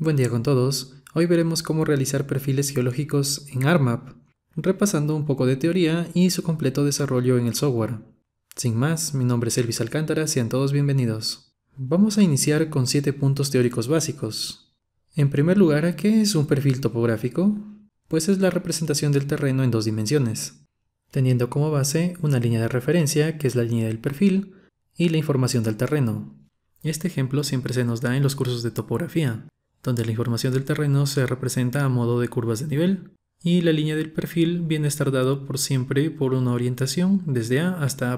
Buen día con todos. Hoy veremos cómo realizar perfiles geológicos en ARMAP, repasando un poco de teoría y su completo desarrollo en el software. Sin más, mi nombre es Elvis Alcántara, sean todos bienvenidos. Vamos a iniciar con 7 puntos teóricos básicos. En primer lugar, ¿qué es un perfil topográfico? Pues es la representación del terreno en dos dimensiones, teniendo como base una línea de referencia, que es la línea del perfil, y la información del terreno. Este ejemplo siempre se nos da en los cursos de topografía, donde la información del terreno se representa a modo de curvas de nivel, y la línea del perfil viene estar dado por siempre por una orientación desde A hasta A',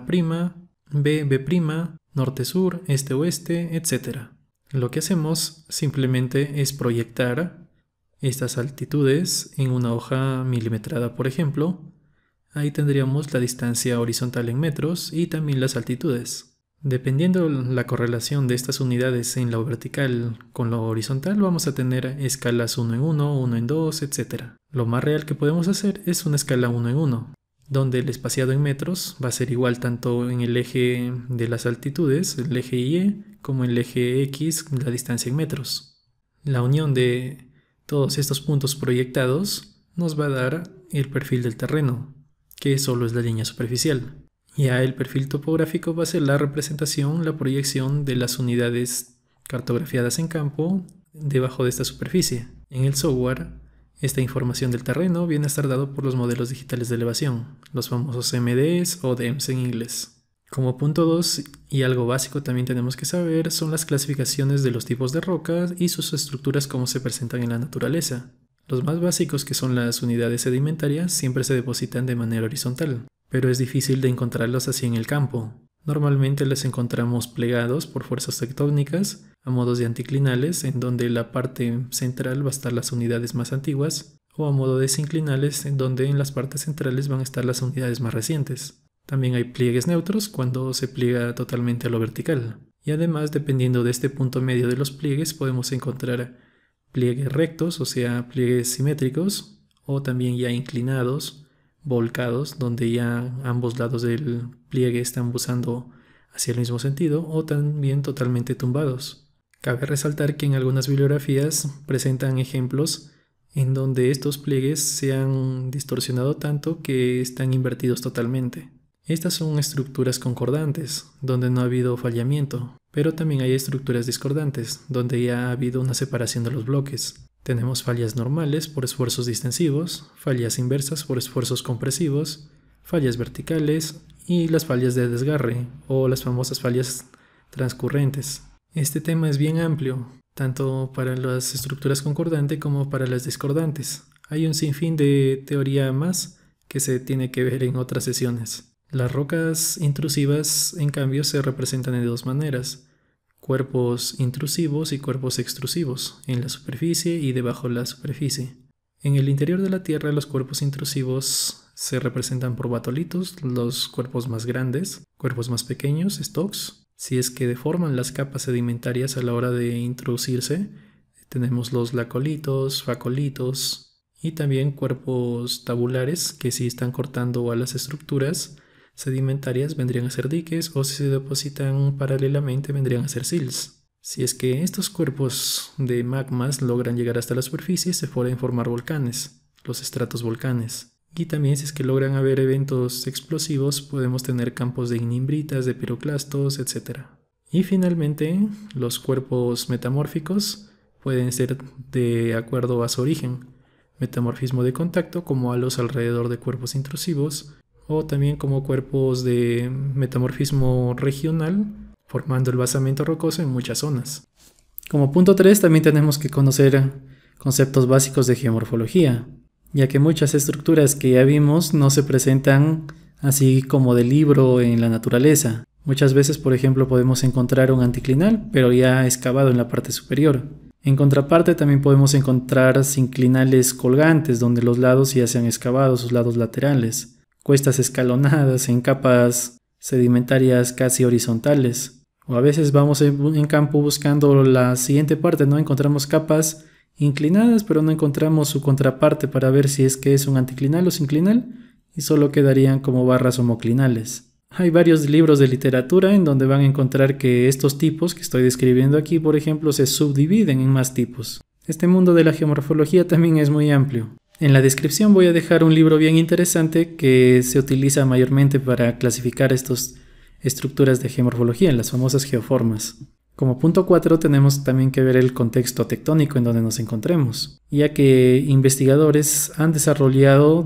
B, B', norte-sur, este-oeste, etc. Lo que hacemos simplemente es proyectar estas altitudes en una hoja milimetrada, por ejemplo. Ahí tendríamos la distancia horizontal en metros y también las altitudes. Dependiendo la correlación de estas unidades en lo vertical con lo horizontal, vamos a tener escalas 1 en 1, 1 en 2, etc. Lo más real que podemos hacer es una escala 1 en 1, donde el espaciado en metros va a ser igual tanto en el eje de las altitudes, el eje Y, como en el eje X, la distancia en metros. La unión de todos estos puntos proyectados nos va a dar el perfil del terreno, que solo es la línea superficial. Ya el perfil topográfico va a ser la representación, la proyección de las unidades cartografiadas en campo debajo de esta superficie. En el software, esta información del terreno viene a estar dado por los modelos digitales de elevación, los famosos MDs o DEMS en inglés. Como punto 2 y algo básico también tenemos que saber son las clasificaciones de los tipos de rocas y sus estructuras como se presentan en la naturaleza. Los más básicos, que son las unidades sedimentarias, siempre se depositan de manera horizontal, pero es difícil de encontrarlos así en el campo. Normalmente los encontramos plegados por fuerzas tectónicas, a modos de anticlinales, en donde la parte central va a estar las unidades más antiguas, o a modo sinclinales en donde en las partes centrales van a estar las unidades más recientes. También hay pliegues neutros cuando se pliega totalmente a lo vertical. Y además, dependiendo de este punto medio de los pliegues, podemos encontrar pliegues rectos, o sea, pliegues simétricos, o también ya inclinados, volcados, donde ya ambos lados del pliegue están buscando hacia el mismo sentido, o también totalmente tumbados. Cabe resaltar que en algunas bibliografías presentan ejemplos en donde estos pliegues se han distorsionado tanto que están invertidos totalmente. Estas son estructuras concordantes, donde no ha habido fallamiento, pero también hay estructuras discordantes, donde ya ha habido una separación de los bloques. Tenemos fallas normales por esfuerzos distensivos, fallas inversas por esfuerzos compresivos, fallas verticales y las fallas de desgarre o las famosas fallas transcurrentes. Este tema es bien amplio, tanto para las estructuras concordantes como para las discordantes. Hay un sinfín de teoría más que se tiene que ver en otras sesiones. Las rocas intrusivas, en cambio, se representan de dos maneras, cuerpos intrusivos y cuerpos extrusivos, en la superficie y debajo de la superficie. En el interior de la Tierra los cuerpos intrusivos se representan por batolitos, los cuerpos más grandes, cuerpos más pequeños, stocks. Si es que deforman las capas sedimentarias a la hora de introducirse, tenemos los lacolitos, facolitos y también cuerpos tabulares que si están cortando a las estructuras sedimentarias vendrían a ser diques o si se depositan paralelamente vendrían a ser sills. Si es que estos cuerpos de magmas logran llegar hasta la superficie se pueden formar volcanes, los estratos volcanes. Y también si es que logran haber eventos explosivos podemos tener campos de inimbritas, de piroclastos, etc. Y finalmente los cuerpos metamórficos pueden ser de acuerdo a su origen, metamorfismo de contacto como a los alrededor de cuerpos intrusivos, o también como cuerpos de metamorfismo regional, formando el basamento rocoso en muchas zonas. Como punto 3 también tenemos que conocer conceptos básicos de geomorfología, ya que muchas estructuras que ya vimos no se presentan así como de libro en la naturaleza. Muchas veces, por ejemplo, podemos encontrar un anticlinal, pero ya excavado en la parte superior. En contraparte, también podemos encontrar sinclinales colgantes, donde los lados ya se han excavado, sus lados laterales cuestas escalonadas en capas sedimentarias casi horizontales. O a veces vamos en, campo buscando la siguiente parte, no encontramos capas inclinadas, pero no encontramos su contraparte para ver si es que es un anticlinal o sinclinal y solo quedarían como barras homoclinales. Hay varios libros de literatura en donde van a encontrar que estos tipos que estoy describiendo aquí, por ejemplo, se subdividen en más tipos. Este mundo de la geomorfología también es muy amplio. En la descripción voy a dejar un libro bien interesante que se utiliza mayormente para clasificar estas estructuras de geomorfología, las famosas geoformas. Como punto 4 tenemos también que ver el contexto tectónico en donde nos encontremos, ya que investigadores han desarrollado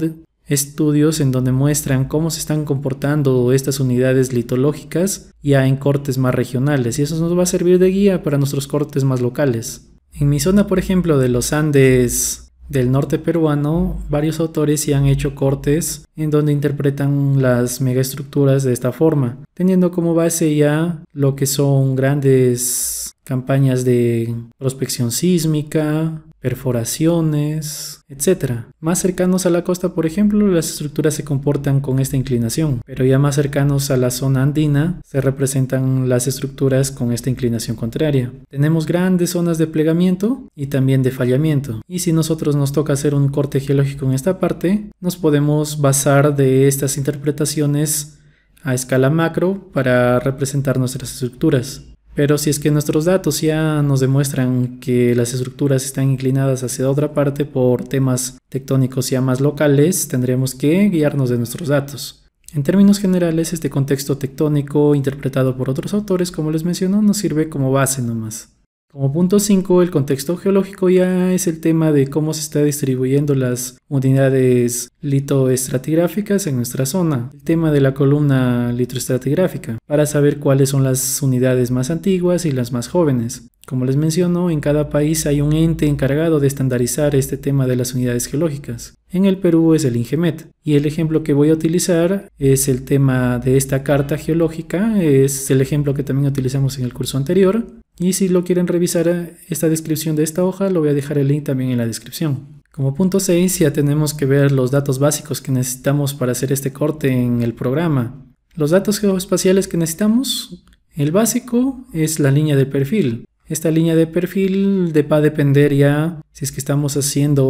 estudios en donde muestran cómo se están comportando estas unidades litológicas ya en cortes más regionales y eso nos va a servir de guía para nuestros cortes más locales. En mi zona, por ejemplo, de los Andes del norte peruano, varios autores sí han hecho cortes en donde interpretan las megaestructuras de esta forma, teniendo como base ya lo que son grandes campañas de prospección sísmica, perforaciones, etcétera. Más cercanos a la costa, por ejemplo, las estructuras se comportan con esta inclinación, pero ya más cercanos a la zona andina se representan las estructuras con esta inclinación contraria. Tenemos grandes zonas de plegamiento y también de fallamiento, y si nosotros nos toca hacer un corte geológico en esta parte, nos podemos basar de estas interpretaciones a escala macro para representar nuestras estructuras. Pero si es que nuestros datos ya nos demuestran que las estructuras están inclinadas hacia otra parte por temas tectónicos ya más locales, tendremos que guiarnos de nuestros datos. En términos generales, este contexto tectónico interpretado por otros autores, como les menciono, nos sirve como base nomás. Como punto 5, el contexto geológico ya es el tema de cómo se está distribuyendo las unidades litoestratigráficas en nuestra zona, el tema de la columna litoestratigráfica, para saber cuáles son las unidades más antiguas y las más jóvenes. Como les menciono, en cada país hay un ente encargado de estandarizar este tema de las unidades geológicas. En el Perú es el Ingemet. Y el ejemplo que voy a utilizar es el tema de esta carta geológica, es el ejemplo que también utilizamos en el curso anterior, y si lo quieren revisar eh, esta descripción de esta hoja, lo voy a dejar el link también en la descripción. Como punto 6 ya tenemos que ver los datos básicos que necesitamos para hacer este corte en el programa. Los datos geoespaciales que necesitamos, el básico es la línea de perfil. Esta línea de perfil va a depender ya si es que estamos haciendo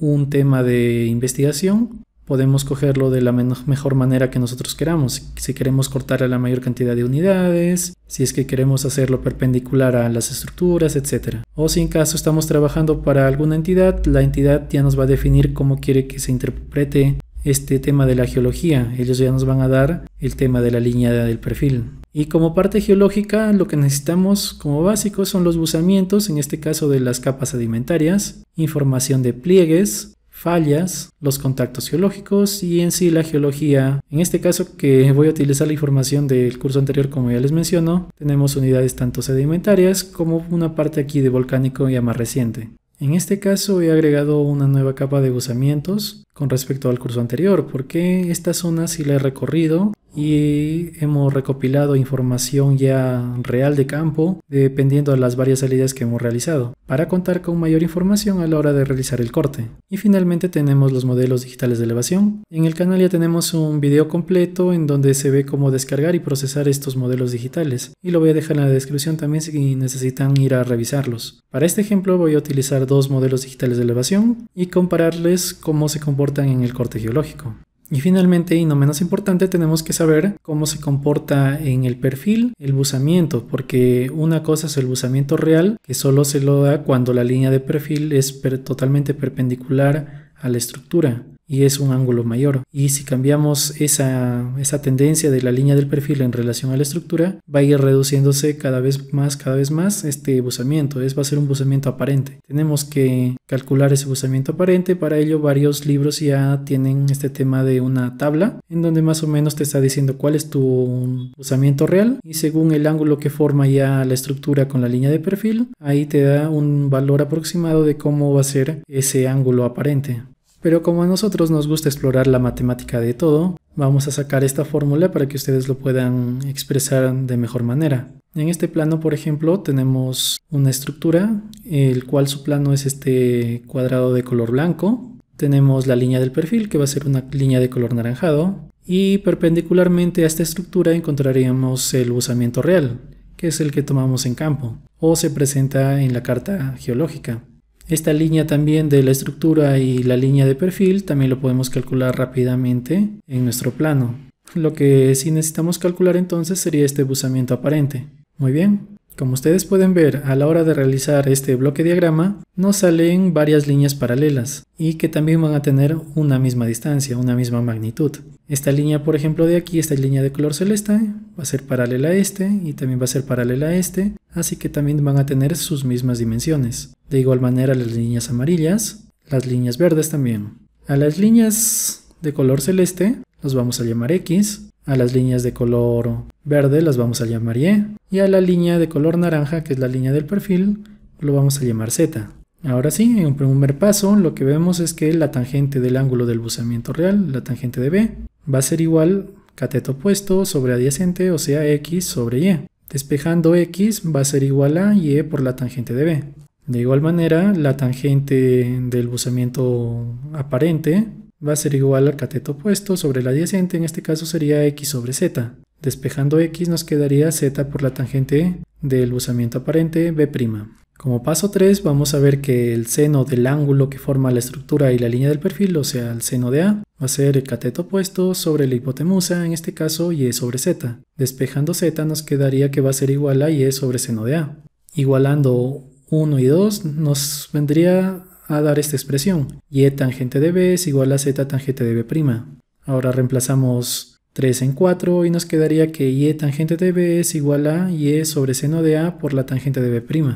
un tema de investigación podemos cogerlo de la mejor manera que nosotros queramos. Si queremos cortar a la mayor cantidad de unidades, si es que queremos hacerlo perpendicular a las estructuras, etc. O si en caso estamos trabajando para alguna entidad, la entidad ya nos va a definir cómo quiere que se interprete este tema de la geología. Ellos ya nos van a dar el tema de la línea del perfil. Y como parte geológica, lo que necesitamos como básico son los buzamientos, en este caso de las capas sedimentarias, información de pliegues, fallas, los contactos geológicos y en sí la geología. En este caso que voy a utilizar la información del curso anterior como ya les menciono, tenemos unidades tanto sedimentarias como una parte aquí de volcánico ya más reciente. En este caso he agregado una nueva capa de gozamientos con respecto al curso anterior, porque esta zona si la he recorrido y hemos recopilado información ya real de campo dependiendo de las varias salidas que hemos realizado para contar con mayor información a la hora de realizar el corte. Y finalmente tenemos los modelos digitales de elevación. En el canal ya tenemos un video completo en donde se ve cómo descargar y procesar estos modelos digitales y lo voy a dejar en la descripción también si necesitan ir a revisarlos. Para este ejemplo voy a utilizar dos modelos digitales de elevación y compararles cómo se comportan en el corte geológico. Y finalmente, y no menos importante, tenemos que saber cómo se comporta en el perfil el buzamiento, porque una cosa es el buzamiento real, que solo se lo da cuando la línea de perfil es totalmente perpendicular a la estructura y es un ángulo mayor. Y si cambiamos esa, tendencia de la línea del perfil en relación a la estructura, va a ir reduciéndose cada vez más, cada vez más este buzamiento. Es, va a ser un buzamiento aparente. Tenemos que calcular ese buzamiento aparente. Para ello varios libros ya tienen este tema de una tabla en donde más o menos te está diciendo cuál es tu buzamiento real y según el ángulo que forma ya la estructura con la línea de perfil, ahí te da un valor aproximado de cómo va a ser ese ángulo aparente. Pero como a nosotros nos gusta explorar la matemática de todo, vamos a sacar esta fórmula para que ustedes lo puedan expresar de mejor manera. En este plano, por ejemplo, tenemos una estructura, el cual su plano es este cuadrado de color blanco. Tenemos la línea del perfil, que va a ser una línea de color naranjado. Y perpendicularmente a esta estructura encontraríamos el usamiento real, que es el que tomamos en campo, o se presenta en la carta geológica. Esta línea también de la estructura y la línea de perfil también lo podemos calcular rápidamente en nuestro plano. Lo que sí necesitamos calcular entonces sería este buzamiento aparente. Muy bien, como ustedes pueden ver, a la hora de realizar este bloque diagrama, nos salen varias líneas paralelas y que también van a tener una misma distancia, una misma magnitud. Esta línea, por ejemplo, de aquí, esta línea de color celeste, va a ser paralela a este y también va a ser paralela a este, así que también van a tener sus mismas dimensiones. De igual manera las líneas amarillas, las líneas verdes también. A las líneas de color celeste las vamos a llamar X a las líneas de color verde las vamos a llamar Y y a la línea de color naranja, que es la línea del perfil, lo vamos a llamar Z. Ahora sí, en un primer paso lo que vemos es que la tangente del ángulo del buzamiento real, la tangente de B, va a ser igual cateto opuesto sobre adyacente, o sea X sobre Y. Despejando X va a ser igual a Y por la tangente de B. De igual manera, la tangente del buzamiento aparente va a ser igual al cateto opuesto sobre la adyacente, en este caso sería x sobre z. Despejando x nos quedaría z por la tangente del usamiento aparente b'. Como paso 3 vamos a ver que el seno del ángulo que forma la estructura y la línea del perfil, o sea el seno de A, va a ser el cateto opuesto sobre la hipotenusa, en este caso y sobre z. Despejando z nos quedaría que va a ser igual a y sobre seno de A. Igualando 1 y 2 nos vendría a dar esta expresión. Y e tangente de b es igual a z tangente de b'. Ahora reemplazamos 3 en 4 y nos quedaría que y e tangente de b es igual a y e sobre seno de a por la tangente de b'.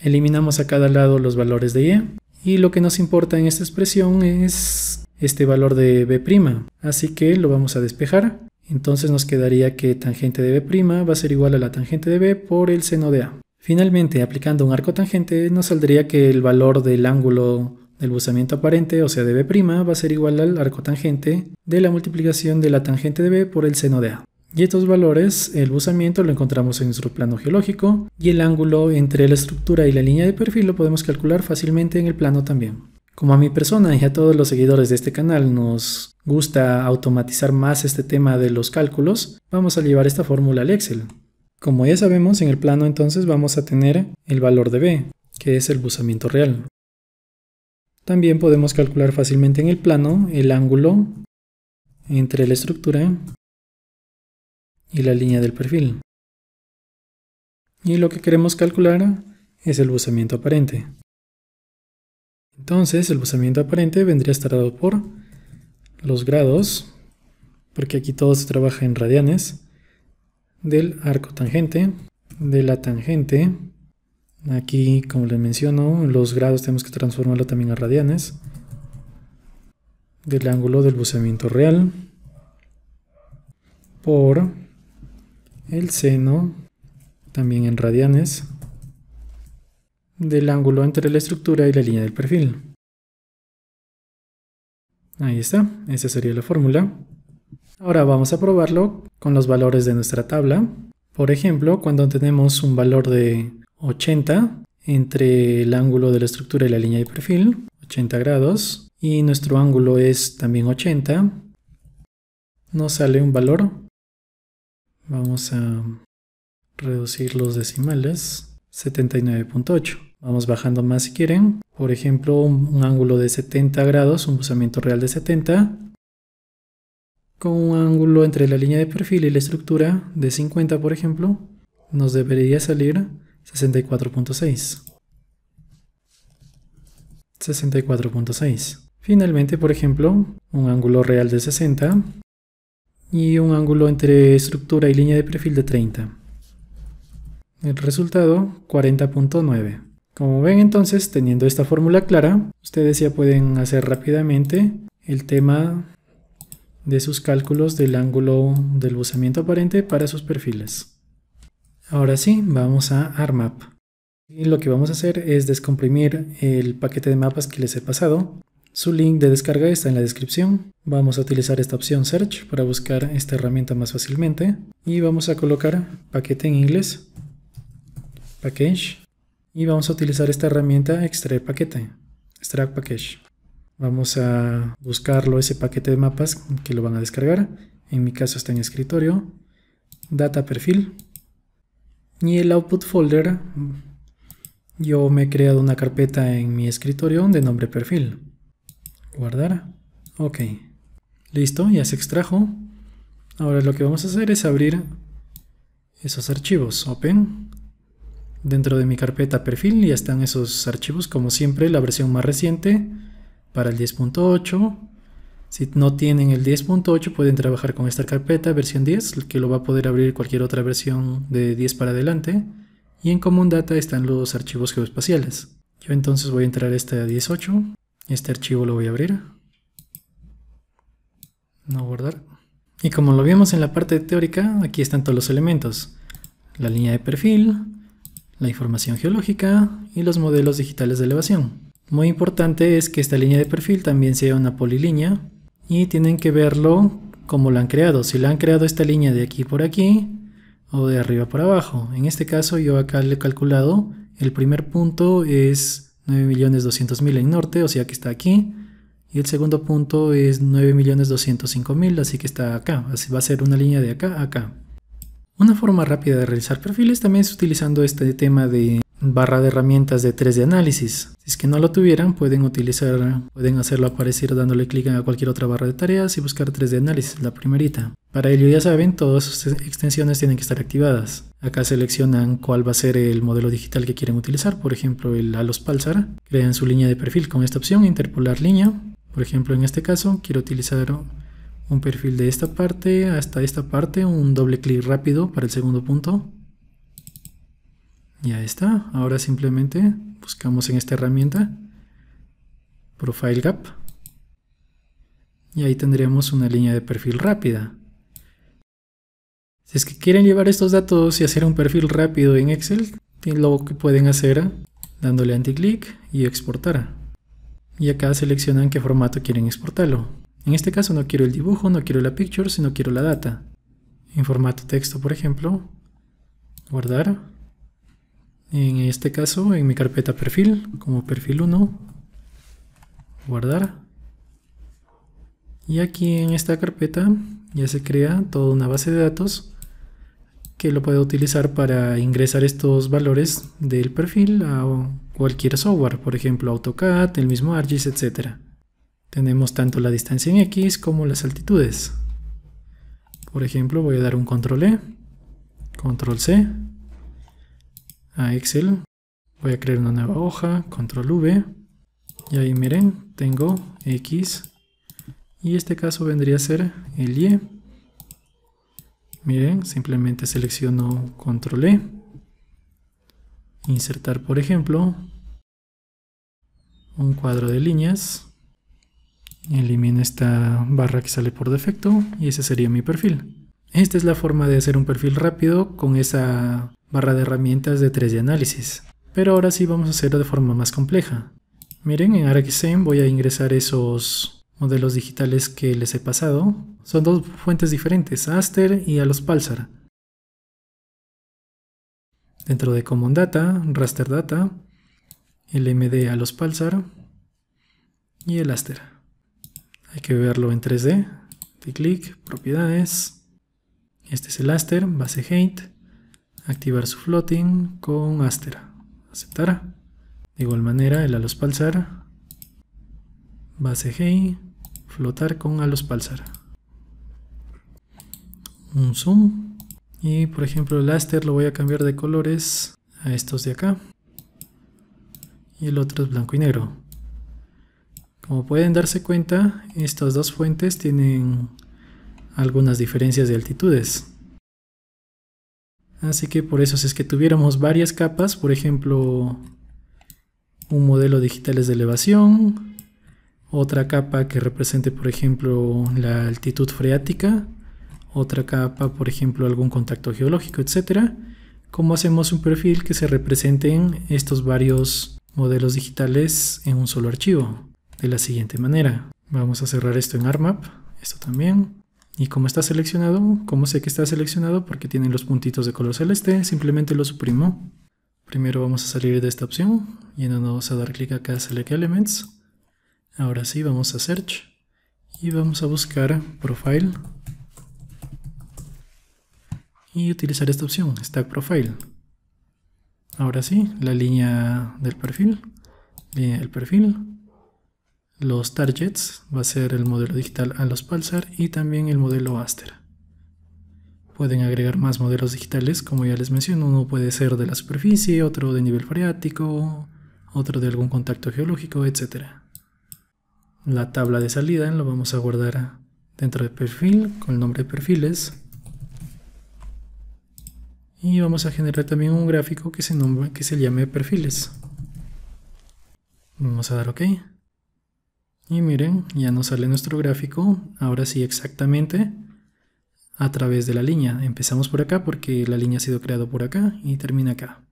Eliminamos a cada lado los valores de y y lo que nos importa en esta expresión es este valor de b', así que lo vamos a despejar. Entonces nos quedaría que tangente de b' va a ser igual a la tangente de b por el seno de a. Finalmente, aplicando un arco tangente, nos saldría que el valor del ángulo del buzamiento aparente, o sea de b' va a ser igual al arco tangente de la multiplicación de la tangente de b por el seno de a. Y estos valores, el buzamiento lo encontramos en nuestro plano geológico y el ángulo entre la estructura y la línea de perfil lo podemos calcular fácilmente en el plano también. Como a mi persona y a todos los seguidores de este canal nos gusta automatizar más este tema de los cálculos, vamos a llevar esta fórmula al Excel. Como ya sabemos, en el plano entonces vamos a tener el valor de B, que es el buzamiento real. También podemos calcular fácilmente en el plano el ángulo entre la estructura y la línea del perfil. Y lo que queremos calcular es el buzamiento aparente. Entonces el buzamiento aparente vendría a estar dado por los grados, porque aquí todo se trabaja en radianes, del arco tangente, de la tangente. Aquí, como les menciono, los grados tenemos que transformarlo también a radianes. Del ángulo del buceamiento real. Por el seno, también en radianes. Del ángulo entre la estructura y la línea del perfil. Ahí está, esa sería la fórmula. Ahora vamos a probarlo con los valores de nuestra tabla. Por ejemplo, cuando tenemos un valor de 80 entre el ángulo de la estructura y la línea de perfil, 80 grados, y nuestro ángulo es también 80, nos sale un valor. Vamos a reducir los decimales, 79.8. Vamos bajando más si quieren. Por ejemplo, un, ángulo de 70 grados, un pulsamiento real de 70, con un ángulo entre la línea de perfil y la estructura de 50, por ejemplo, nos debería salir 64.6. 64.6. Finalmente, por ejemplo, un ángulo real de 60 y un ángulo entre estructura y línea de perfil de 30. El resultado, 40.9. Como ven entonces, teniendo esta fórmula clara, ustedes ya pueden hacer rápidamente el tema de sus cálculos del ángulo del buceamiento aparente para sus perfiles. Ahora sí, vamos a ARMAP. Y lo que vamos a hacer es descomprimir el paquete de mapas que les he pasado. Su link de descarga está en la descripción. Vamos a utilizar esta opción Search para buscar esta herramienta más fácilmente. Y vamos a colocar paquete en inglés, package, y vamos a utilizar esta herramienta extraer paquete, extract package. Vamos a buscarlo, ese paquete de mapas que lo van a descargar. En mi caso está en escritorio. Data perfil. Y el output folder. Yo me he creado una carpeta en mi escritorio de nombre perfil. Guardar. Ok. Listo, ya se extrajo. Ahora lo que vamos a hacer es abrir esos archivos. Open. Dentro de mi carpeta perfil ya están esos archivos. Como siempre, la versión más reciente para el 10.8. Si no tienen el 10.8 pueden trabajar con esta carpeta versión 10 que lo va a poder abrir cualquier otra versión de 10 para adelante. Y en Common Data están los archivos geoespaciales. Yo entonces voy a entrar a esta 18. Este archivo lo voy a abrir. No guardar. Y como lo vimos en la parte teórica, aquí están todos los elementos. La línea de perfil, la información geológica y los modelos digitales de elevación. Muy importante es que esta línea de perfil también sea una polilínea y tienen que verlo como la han creado. Si la han creado esta línea de aquí por aquí o de arriba por abajo. En este caso yo acá le he calculado el primer punto es 9.200.000 en norte, o sea que está aquí. Y el segundo punto es 9.205.000, así que está acá. Así va a ser una línea de acá a acá. Una forma rápida de realizar perfiles también es utilizando este tema de barra de herramientas de 3D análisis. Si es que no lo tuvieran, pueden utilizar, pueden hacerlo aparecer dándole clic a cualquier otra barra de tareas y buscar 3D análisis, la primerita. Para ello ya saben, todas sus extensiones tienen que estar activadas. Acá seleccionan cuál va a ser el modelo digital que quieren utilizar, por ejemplo el Alos Palsar. Crean su línea de perfil con esta opción, interpolar línea. Por ejemplo, en este caso quiero utilizar un perfil de esta parte hasta esta parte, un doble clic rápido para el segundo punto ya está. Ahora simplemente buscamos en esta herramienta Profile Gap y ahí tendríamos una línea de perfil rápida. Si es que quieren llevar estos datos y hacer un perfil rápido en Excel, lo que pueden hacer dándole anti-clic y exportar. Y acá seleccionan qué formato quieren exportarlo. En este caso no quiero el dibujo, no quiero la picture, sino quiero la data. En formato texto, por ejemplo. Guardar. En este caso, en mi carpeta perfil, como perfil 1, guardar. Y aquí en esta carpeta ya se crea toda una base de datos que lo puedo utilizar para ingresar estos valores del perfil a cualquier software, por ejemplo AutoCAD, el mismo ArcGIS, etc. Tenemos tanto la distancia en X como las altitudes. Por ejemplo, voy a dar un control E, control C, a Excel. Voy a crear una nueva hoja, control V. Y ahí miren, tengo X. Y este caso vendría a ser el Y. Miren, simplemente selecciono control E. Insertar, por ejemplo, un cuadro de líneas. Elimino esta barra que sale por defecto y ese sería mi perfil. Esta es la forma de hacer un perfil rápido con esa barra de herramientas de 3D análisis. Pero ahora sí vamos a hacerlo de forma más compleja. Miren, en ArcSense voy a ingresar esos modelos digitales que les he pasado. Son dos fuentes diferentes, Aster y a los Pulsar. Dentro de Common Data, Raster Data, el MD a los Pulsar y el Aster. Hay que verlo en 3D. De clic, propiedades. Este es el Aster, base height activar su floating con aster, aceptará De igual manera, el Alos Palsar, base GI, flotar con Alos Palsar, Un zoom. Y por ejemplo, el Aster lo voy a cambiar de colores a estos de acá. Y el otro es blanco y negro. Como pueden darse cuenta, estas dos fuentes tienen algunas diferencias de altitudes. Así que por eso, si es que tuviéramos varias capas, por ejemplo, un modelo digitales de elevación, otra capa que represente, por ejemplo, la altitud freática, otra capa, por ejemplo, algún contacto geológico, etc. ¿Cómo hacemos un perfil que se representen estos varios modelos digitales en un solo archivo? De la siguiente manera. Vamos a cerrar esto en ARMAP, esto también. Y como está seleccionado, como sé que está seleccionado porque tiene los puntitos de color celeste, simplemente lo suprimo. Primero vamos a salir de esta opción, y vamos a dar clic acá Select Elements. Ahora sí, vamos a Search y vamos a buscar Profile y utilizar esta opción, Stack Profile. Ahora sí, la línea del perfil, línea del perfil, los targets, va a ser el modelo digital a los Pulsar y también el modelo Aster. Pueden agregar más modelos digitales, como ya les menciono, uno puede ser de la superficie, otro de nivel freático, otro de algún contacto geológico, etc. La tabla de salida lo vamos a guardar dentro de perfil con el nombre de perfiles y vamos a generar también un gráfico que se, nombre, que se llame perfiles. Vamos a dar OK. Y miren, ya nos sale nuestro gráfico, ahora sí exactamente, a través de la línea. Empezamos por acá porque la línea ha sido creada por acá y termina acá.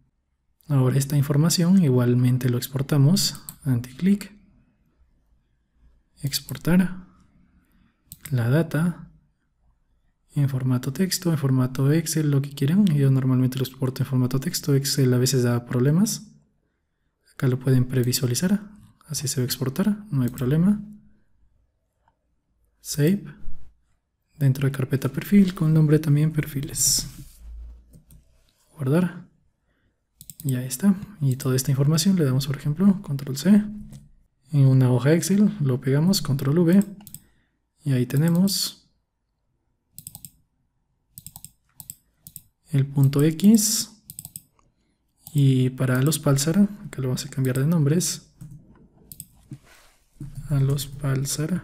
Ahora esta información igualmente lo exportamos, anticlic, exportar, la data, en formato texto, en formato Excel, lo que quieran. Yo normalmente lo exporto en formato texto, Excel a veces da problemas. Acá lo pueden previsualizar, Así se va a exportar, no hay problema. Save. Dentro de carpeta perfil, con nombre también perfiles. Guardar. Y ahí está. Y toda esta información le damos, por ejemplo, control C. En una hoja Excel lo pegamos, control V. Y ahí tenemos el punto X. Y para los Pulsar, que lo vamos a cambiar de nombres, a los Pulsar.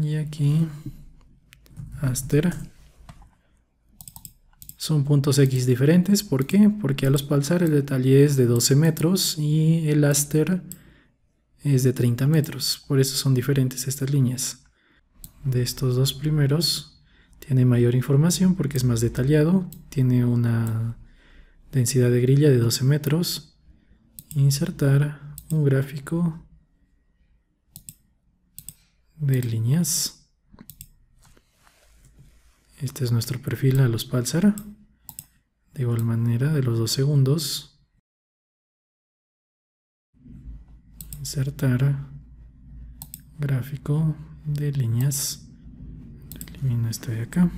Y aquí Aster. Son puntos X diferentes. ¿Por qué? Porque a los Pulsar el detalle es de 12 metros y el Aster es de 30 metros. Por eso son diferentes estas líneas. De estos dos primeros tiene mayor información porque es más detallado. Tiene una densidad de grilla de 12 metros insertar un gráfico de líneas. Este es nuestro perfil a los Pulsar. De igual manera, de los dos segundos. Insertar gráfico de líneas. Elimino este de acá.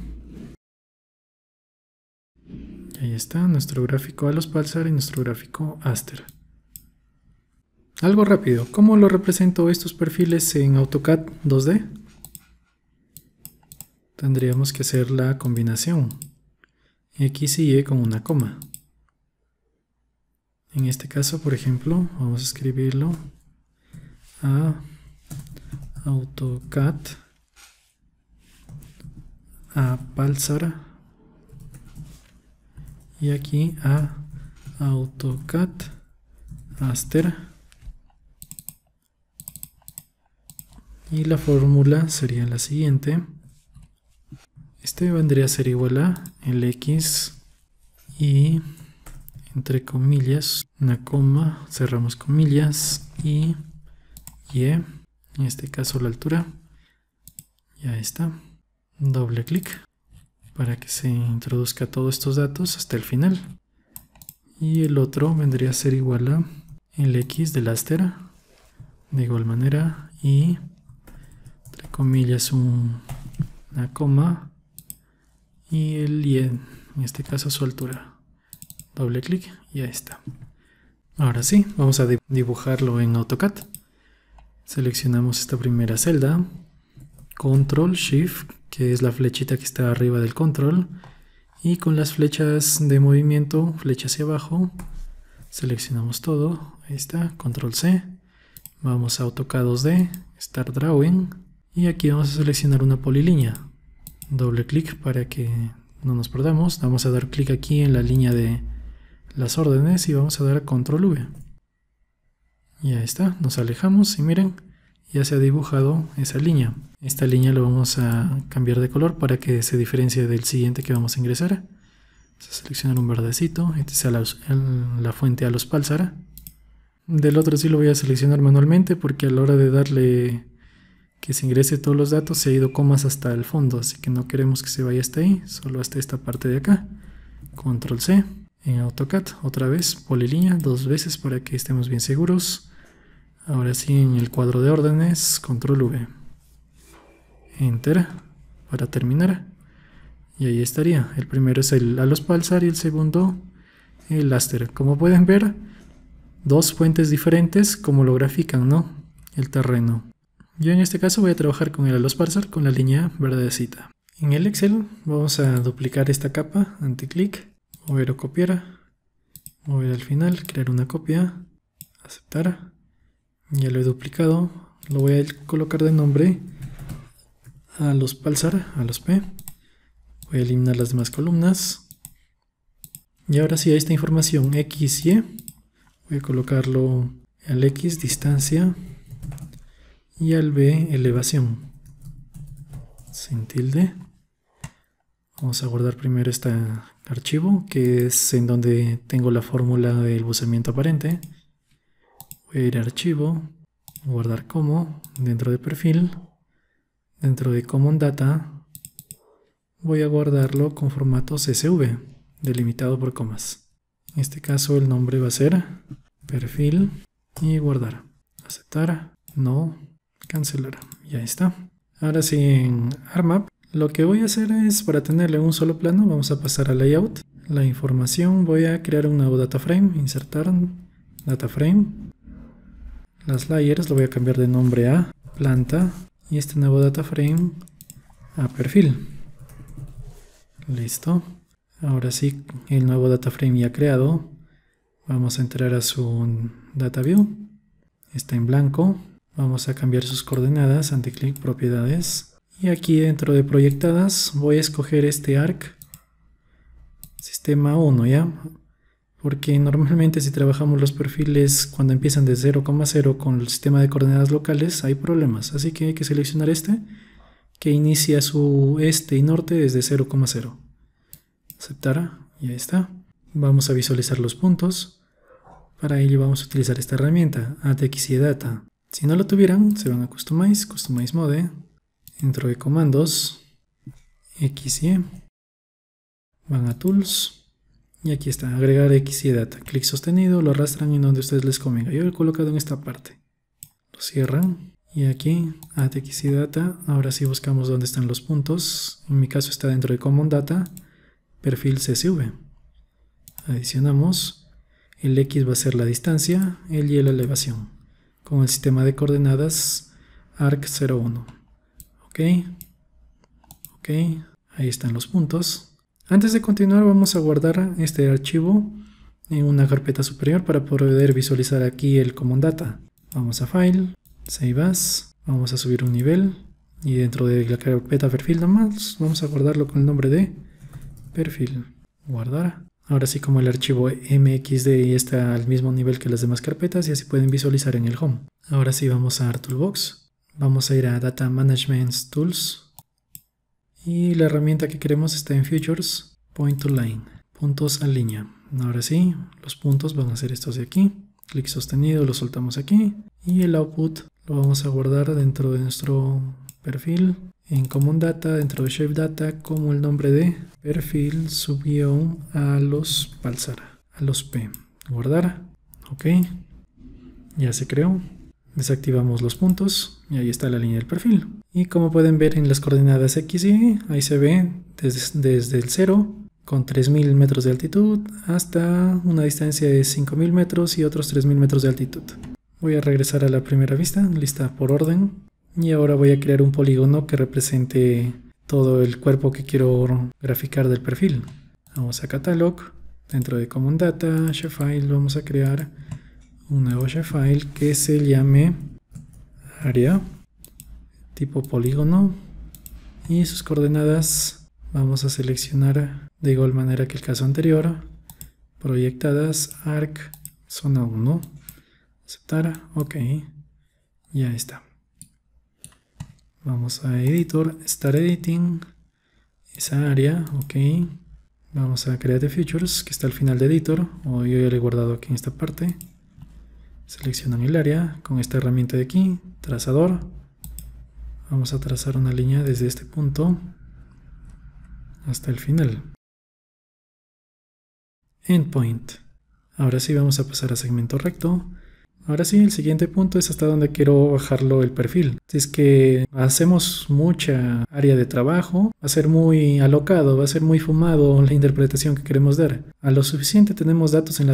ahí está nuestro gráfico a los Pulsar y nuestro gráfico Aster. Algo rápido, ¿cómo lo represento estos perfiles en AutoCAD 2D? Tendríamos que hacer la combinación X y Y con una coma. En este caso, por ejemplo, vamos a escribirlo a AutoCAD a Palsara y aquí a AutoCAD Aster. Y la fórmula sería la siguiente. Este vendría a ser igual a el x y entre comillas, una coma, cerramos comillas y y, en este caso la altura. Ya está. Doble clic para que se introduzca todos estos datos hasta el final. Y el otro vendría a ser igual a el x de la De igual manera y comillas una coma y el yen, en este caso su altura. Doble clic y ahí está. Ahora sí, vamos a dibujarlo en AutoCAD. Seleccionamos esta primera celda, Control Shift, que es la flechita que está arriba del Control, y con las flechas de movimiento, flecha hacia abajo, seleccionamos todo, ahí está, Control C, vamos a AutoCAD 2D, Start Drawing, y aquí vamos a seleccionar una polilínea doble clic para que no nos perdamos vamos a dar clic aquí en la línea de las órdenes y vamos a dar a control V y está, nos alejamos y miren ya se ha dibujado esa línea esta línea lo vamos a cambiar de color para que se diferencie del siguiente que vamos a ingresar vamos a seleccionar un verdecito, este es la, la fuente a los pálsara del otro sí lo voy a seleccionar manualmente porque a la hora de darle que se ingrese todos los datos se ha ido comas hasta el fondo, así que no queremos que se vaya hasta ahí, solo hasta esta parte de acá. Control C en AutoCAD, otra vez, polilínea, dos veces para que estemos bien seguros. Ahora sí en el cuadro de órdenes, control V. Enter para terminar. Y ahí estaría. El primero es el los palsar y el segundo el Laster Como pueden ver, dos fuentes diferentes como lo grafican, ¿no? El terreno. Yo en este caso voy a trabajar con el parsar con la línea verdecita. En el Excel vamos a duplicar esta capa, anticlic, mover o copiar, mover al final, crear una copia, aceptar. Ya lo he duplicado, lo voy a colocar de nombre a los Pulsar, a los P. Voy a eliminar las demás columnas. Y ahora sí, a esta información X, Y, voy a colocarlo al X, distancia, y al B elevación sin tilde vamos a guardar primero este archivo que es en donde tengo la fórmula del buzamiento aparente voy a ir a archivo guardar como dentro de perfil dentro de common data voy a guardarlo con formato csv delimitado por comas en este caso el nombre va a ser perfil y guardar aceptar no cancelar ya está ahora sí en ARMAP lo que voy a hacer es para tenerle un solo plano vamos a pasar a layout la información voy a crear un nuevo data frame insertar data frame las layers lo voy a cambiar de nombre a planta y este nuevo data frame a perfil listo ahora sí el nuevo data frame ya creado vamos a entrar a su data view está en blanco Vamos a cambiar sus coordenadas, anticlic propiedades. Y aquí dentro de proyectadas voy a escoger este arc sistema 1, ¿ya? Porque normalmente si trabajamos los perfiles cuando empiezan de 0,0 con el sistema de coordenadas locales hay problemas. Así que hay que seleccionar este que inicia su este y norte desde 0,0. Aceptar, ahí está. Vamos a visualizar los puntos. Para ello vamos a utilizar esta herramienta, ATXI Data. Si no lo tuvieran, se van a Customize, Customize Mode, dentro de comandos, E, van a Tools, y aquí está, agregar X y e Data. Clic sostenido, lo arrastran en donde ustedes les convenga. Yo lo he colocado en esta parte. Lo cierran, y aquí, Add y e Data, ahora sí buscamos dónde están los puntos. En mi caso está dentro de Common Data, perfil CSV. Adicionamos, el X va a ser la distancia, el Y la elevación con el sistema de coordenadas arc01. Ok, ok, ahí están los puntos. Antes de continuar vamos a guardar este archivo en una carpeta superior para poder visualizar aquí el common data. Vamos a File, Save As, vamos a subir un nivel y dentro de la carpeta perfil nomás vamos a guardarlo con el nombre de perfil. Guardar. Ahora sí como el archivo mxd está al mismo nivel que las demás carpetas y así pueden visualizar en el home. Ahora sí vamos a Artoolbox. Toolbox. Vamos a ir a Data Management Tools. Y la herramienta que queremos está en Futures, Point to Line, puntos a línea. Ahora sí, los puntos van a ser estos de aquí. Clic sostenido, lo soltamos aquí. Y el output lo vamos a guardar dentro de nuestro perfil en común data dentro de shape data como el nombre de perfil subió a los Palsara, a los p guardar ok ya se creó desactivamos los puntos y ahí está la línea del perfil y como pueden ver en las coordenadas x y ahí se ve desde, desde el 0 con 3000 metros de altitud hasta una distancia de 5000 metros y otros 3000 metros de altitud voy a regresar a la primera vista lista por orden y ahora voy a crear un polígono que represente todo el cuerpo que quiero graficar del perfil. Vamos a Catalog, dentro de Common Data, Shapefile, vamos a crear un nuevo file que se llame área tipo polígono y sus coordenadas vamos a seleccionar de igual manera que el caso anterior proyectadas arc zona 1 aceptar ok ya está Vamos a editor, start editing, esa área, ok. Vamos a create features, que está al final de editor, o yo ya le he guardado aquí en esta parte. Seleccionan el área con esta herramienta de aquí, trazador. Vamos a trazar una línea desde este punto hasta el final. Endpoint. Ahora sí vamos a pasar a segmento recto. Ahora sí, el siguiente punto es hasta donde quiero bajarlo el perfil. Si es que hacemos mucha área de trabajo, va a ser muy alocado, va a ser muy fumado la interpretación que queremos dar. A lo suficiente tenemos datos en,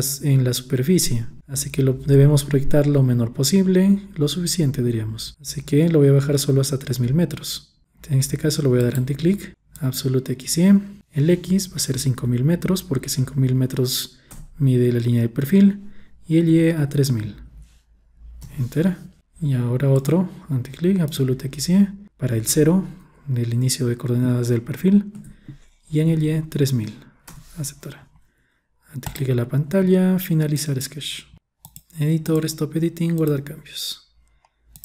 la superficie, así que lo, debemos proyectar lo menor posible, lo suficiente diríamos. Así que lo voy a bajar solo hasta 3000 metros. En este caso lo voy a dar anticlic, absolute x100, El X va a ser 5000 metros porque 5000 metros mide la línea de perfil y el Y a 3000 entera Y ahora otro, anticlick, absolute XY, para el 0, del el inicio de coordenadas del perfil, y en el Y 3000. Aceptar. Anticlic en la pantalla, finalizar sketch. Editor, stop editing, guardar cambios.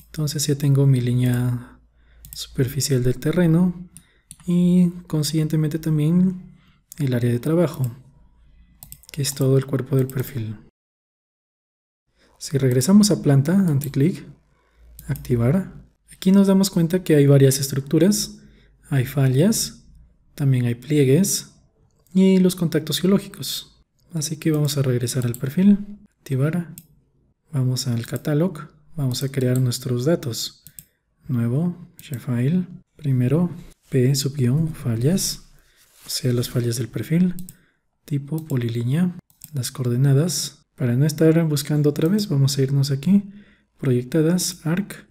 Entonces ya tengo mi línea superficial del terreno y consiguientemente también el área de trabajo, que es todo el cuerpo del perfil. Si regresamos a planta, anticlic, activar, aquí nos damos cuenta que hay varias estructuras, hay fallas, también hay pliegues y los contactos geológicos. Así que vamos a regresar al perfil, activar, vamos al catálogo, vamos a crear nuestros datos. Nuevo, file primero p sub fallas, o sea las fallas del perfil, tipo polilínea, las coordenadas, para no estar buscando otra vez, vamos a irnos aquí, proyectadas, arc,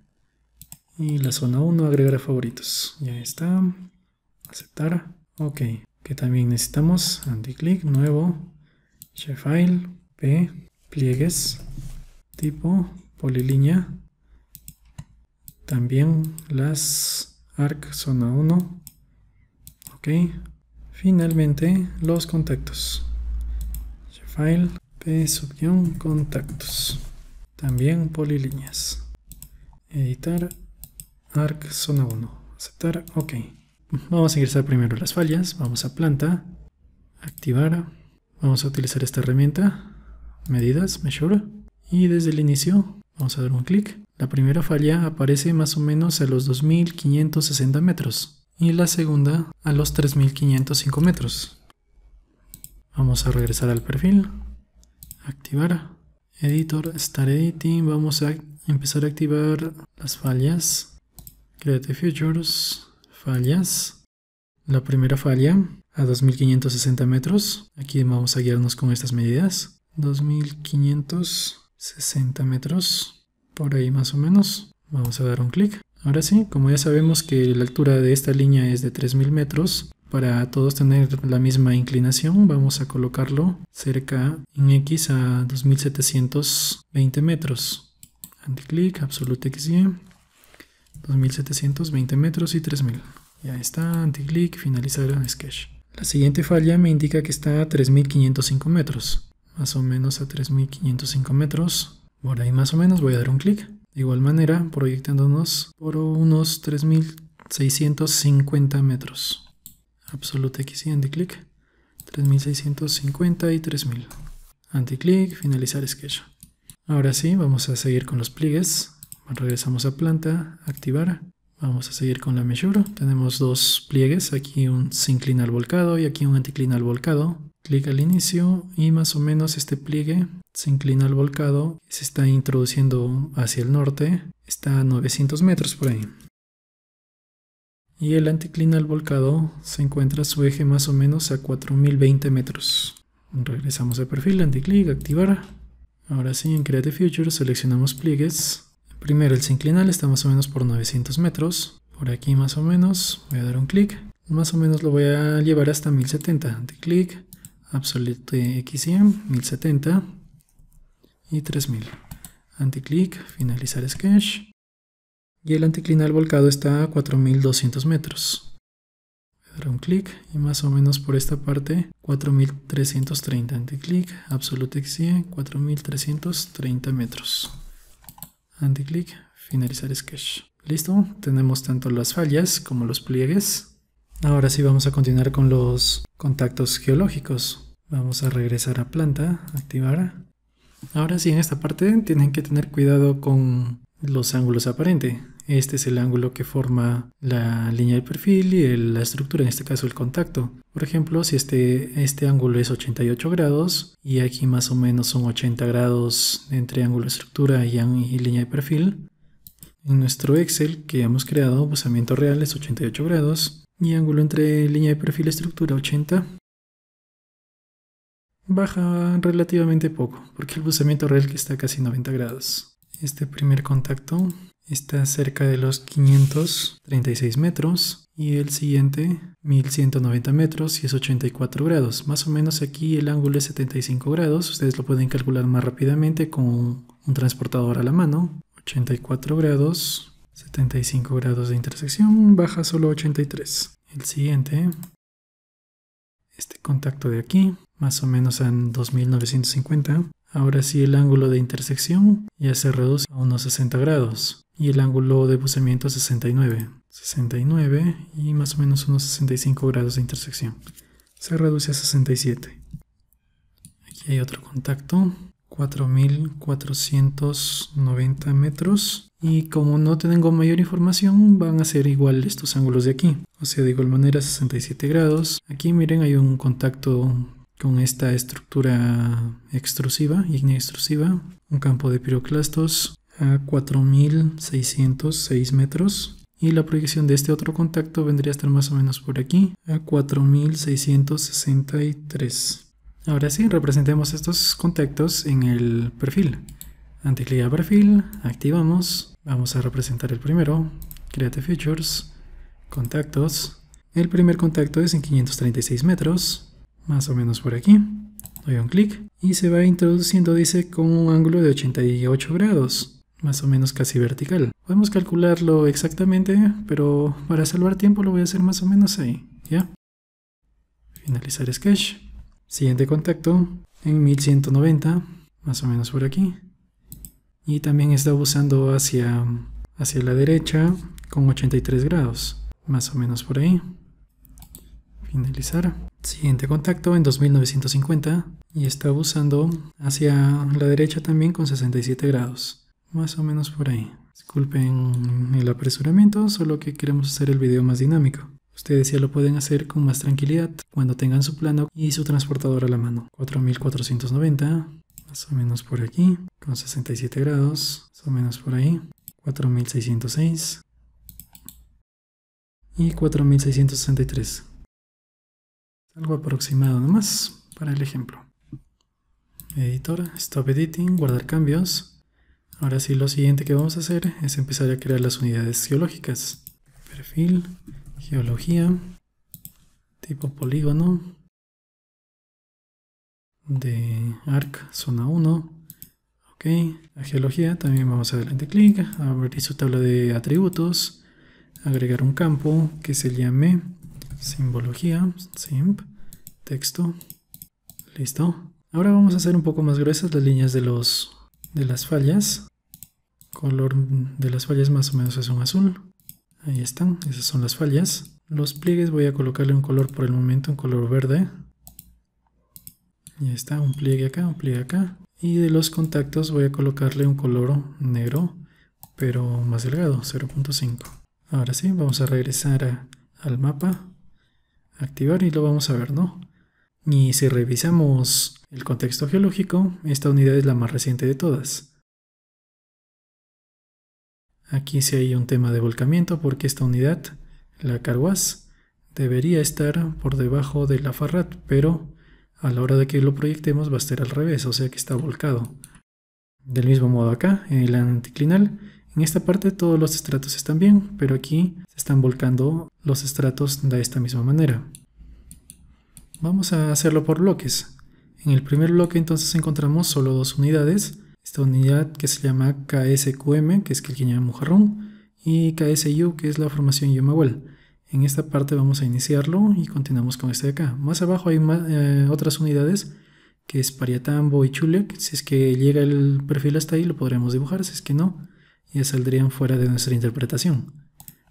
y la zona 1, agregar a favoritos. Ya está, aceptar, ok. Que también necesitamos, anti-click, nuevo, file, p, pliegues, tipo, polilínea. También las arc zona 1. Ok. Finalmente los contactos. File, p sub contactos también polilíneas editar arc zona 1 aceptar ok vamos a ingresar primero las fallas vamos a planta activar vamos a utilizar esta herramienta medidas measure y desde el inicio vamos a dar un clic la primera falla aparece más o menos a los 2560 metros y la segunda a los 3505 metros vamos a regresar al perfil activar editor start editing vamos a empezar a activar las fallas create Futures, fallas la primera falla a 2560 metros aquí vamos a guiarnos con estas medidas 2560 metros por ahí más o menos vamos a dar un clic ahora sí como ya sabemos que la altura de esta línea es de 3000 metros para todos tener la misma inclinación, vamos a colocarlo cerca en X a 2720 metros. Anticlick, absolute XY, 2720 metros y 3000. Ya está, anticlick, finalizar el sketch. La siguiente falla me indica que está a 3505 metros, más o menos a 3505 metros. Por ahí más o menos voy a dar un clic. De igual manera, proyectándonos por unos 3650 metros absoluta X y anticlick 3650 y 3000 anticlick, finalizar sketch ahora sí, vamos a seguir con los pliegues regresamos a planta, activar vamos a seguir con la mesura. tenemos dos pliegues, aquí un sinclinal volcado y aquí un anticlinal volcado clic al inicio y más o menos este pliegue se inclina al volcado, se está introduciendo hacia el norte, está a 900 metros por ahí y el anticlinal volcado se encuentra su eje más o menos a 4020 metros. Regresamos a perfil, anticlic, activar. Ahora sí, en Create Future seleccionamos pliegues. Primero el sinclinal está más o menos por 900 metros. Por aquí más o menos, voy a dar un clic. Más o menos lo voy a llevar hasta 1070. Anticlic, absolute XM, 1070 y 3000. Anticlic, finalizar sketch y el anticlinal volcado está a 4200 metros. Voy dar un clic y más o menos por esta parte 4330 anticlic, absolute XC, 4330 metros. Anticlic, finalizar sketch. Listo, tenemos tanto las fallas como los pliegues. Ahora sí vamos a continuar con los contactos geológicos. Vamos a regresar a planta, activar. Ahora sí, en esta parte tienen que tener cuidado con los ángulos aparentes. Este es el ángulo que forma la línea de perfil y la estructura, en este caso el contacto. Por ejemplo, si este, este ángulo es 88 grados y aquí más o menos son 80 grados entre ángulo, estructura y, línea de perfil, en nuestro Excel que hemos creado, posamiento real es 88 grados y ángulo entre línea de perfil y estructura 80. Baja relativamente poco, porque el buceamiento real que está casi 90 grados. Este primer contacto está cerca de los 536 metros y el siguiente 1190 metros y es 84 grados. Más o menos aquí el ángulo es 75 grados, ustedes lo pueden calcular más rápidamente con un transportador a la mano. 84 grados, 75 grados de intersección, baja solo 83. El siguiente, este contacto de aquí, más o menos en 2950. Ahora sí el ángulo de intersección ya se reduce a unos 60 grados y el ángulo de buceamiento 69. 69 y más o menos unos 65 grados de intersección. Se reduce a 67. Aquí hay otro contacto. 4.490 metros y como no tengo mayor información van a ser igual estos ángulos de aquí o sea de igual manera 67 grados aquí miren hay un contacto con esta estructura extrusiva, ígnea extrusiva un campo de piroclastos a 4.606 metros. Y la proyección de este otro contacto vendría a estar más o menos por aquí, a 4.663. Ahora sí, representemos estos contactos en el perfil. Anticlick a perfil, activamos, vamos a representar el primero, Create Features, contactos. El primer contacto es en 536 metros, más o menos por aquí. Doy un clic y se va introduciendo, dice, con un ángulo de 88 grados más o menos casi vertical. Podemos calcularlo exactamente, pero para salvar tiempo lo voy a hacer más o menos ahí, ¿ya? Finalizar sketch. Siguiente contacto en 1190, más o menos por aquí. Y también está usando hacia, hacia la derecha con 83 grados, más o menos por ahí. Finalizar. Siguiente contacto en 2950 y está usando hacia la derecha también con 67 grados. Más o menos por ahí. Disculpen el apresuramiento, solo que queremos hacer el video más dinámico. Ustedes ya lo pueden hacer con más tranquilidad cuando tengan su plano y su transportador a la mano. 4490, más o menos por aquí, con 67 grados, más o menos por ahí. 4606 y 4663. Algo aproximado nomás para el ejemplo. Editor, Stop Editing, guardar cambios. Ahora sí, lo siguiente que vamos a hacer es empezar a crear las unidades geológicas. Perfil, geología, tipo polígono, de ARC, zona 1. Ok, la geología también vamos a darle clic, abrir su tabla de atributos, agregar un campo que se llame simbología, simp, texto, listo. Ahora vamos a hacer un poco más gruesas las líneas de las fallas color de las fallas más o menos es un azul. Ahí están, esas son las fallas. Los pliegues voy a colocarle un color por el momento, un color verde. Ya está, un pliegue acá, un pliegue acá. Y de los contactos voy a colocarle un color negro, pero más delgado, 0.5. Ahora sí, vamos a regresar al mapa, activar y lo vamos a ver, ¿no? Y si revisamos el contexto geológico, esta unidad es la más reciente de todas. Aquí sí hay un tema de volcamiento porque esta unidad, la Carwas, debería estar por debajo de la Farrat, pero a la hora de que lo proyectemos va a estar al revés, o sea que está volcado. Del mismo modo acá, en el anticlinal, en esta parte todos los estratos están bien, pero aquí se están volcando los estratos de esta misma manera. Vamos a hacerlo por bloques. En el primer bloque entonces encontramos solo dos unidades, esta unidad que se llama KSQM, que es que el llama Mujarrón, y KSU, que es la formación Yomahuel. En esta parte vamos a iniciarlo y continuamos con este de acá. Más abajo hay más, eh, otras unidades, que es Pariatambo y Chulek. Si es que llega el perfil hasta ahí, lo podremos dibujar. Si es que no, ya saldrían fuera de nuestra interpretación.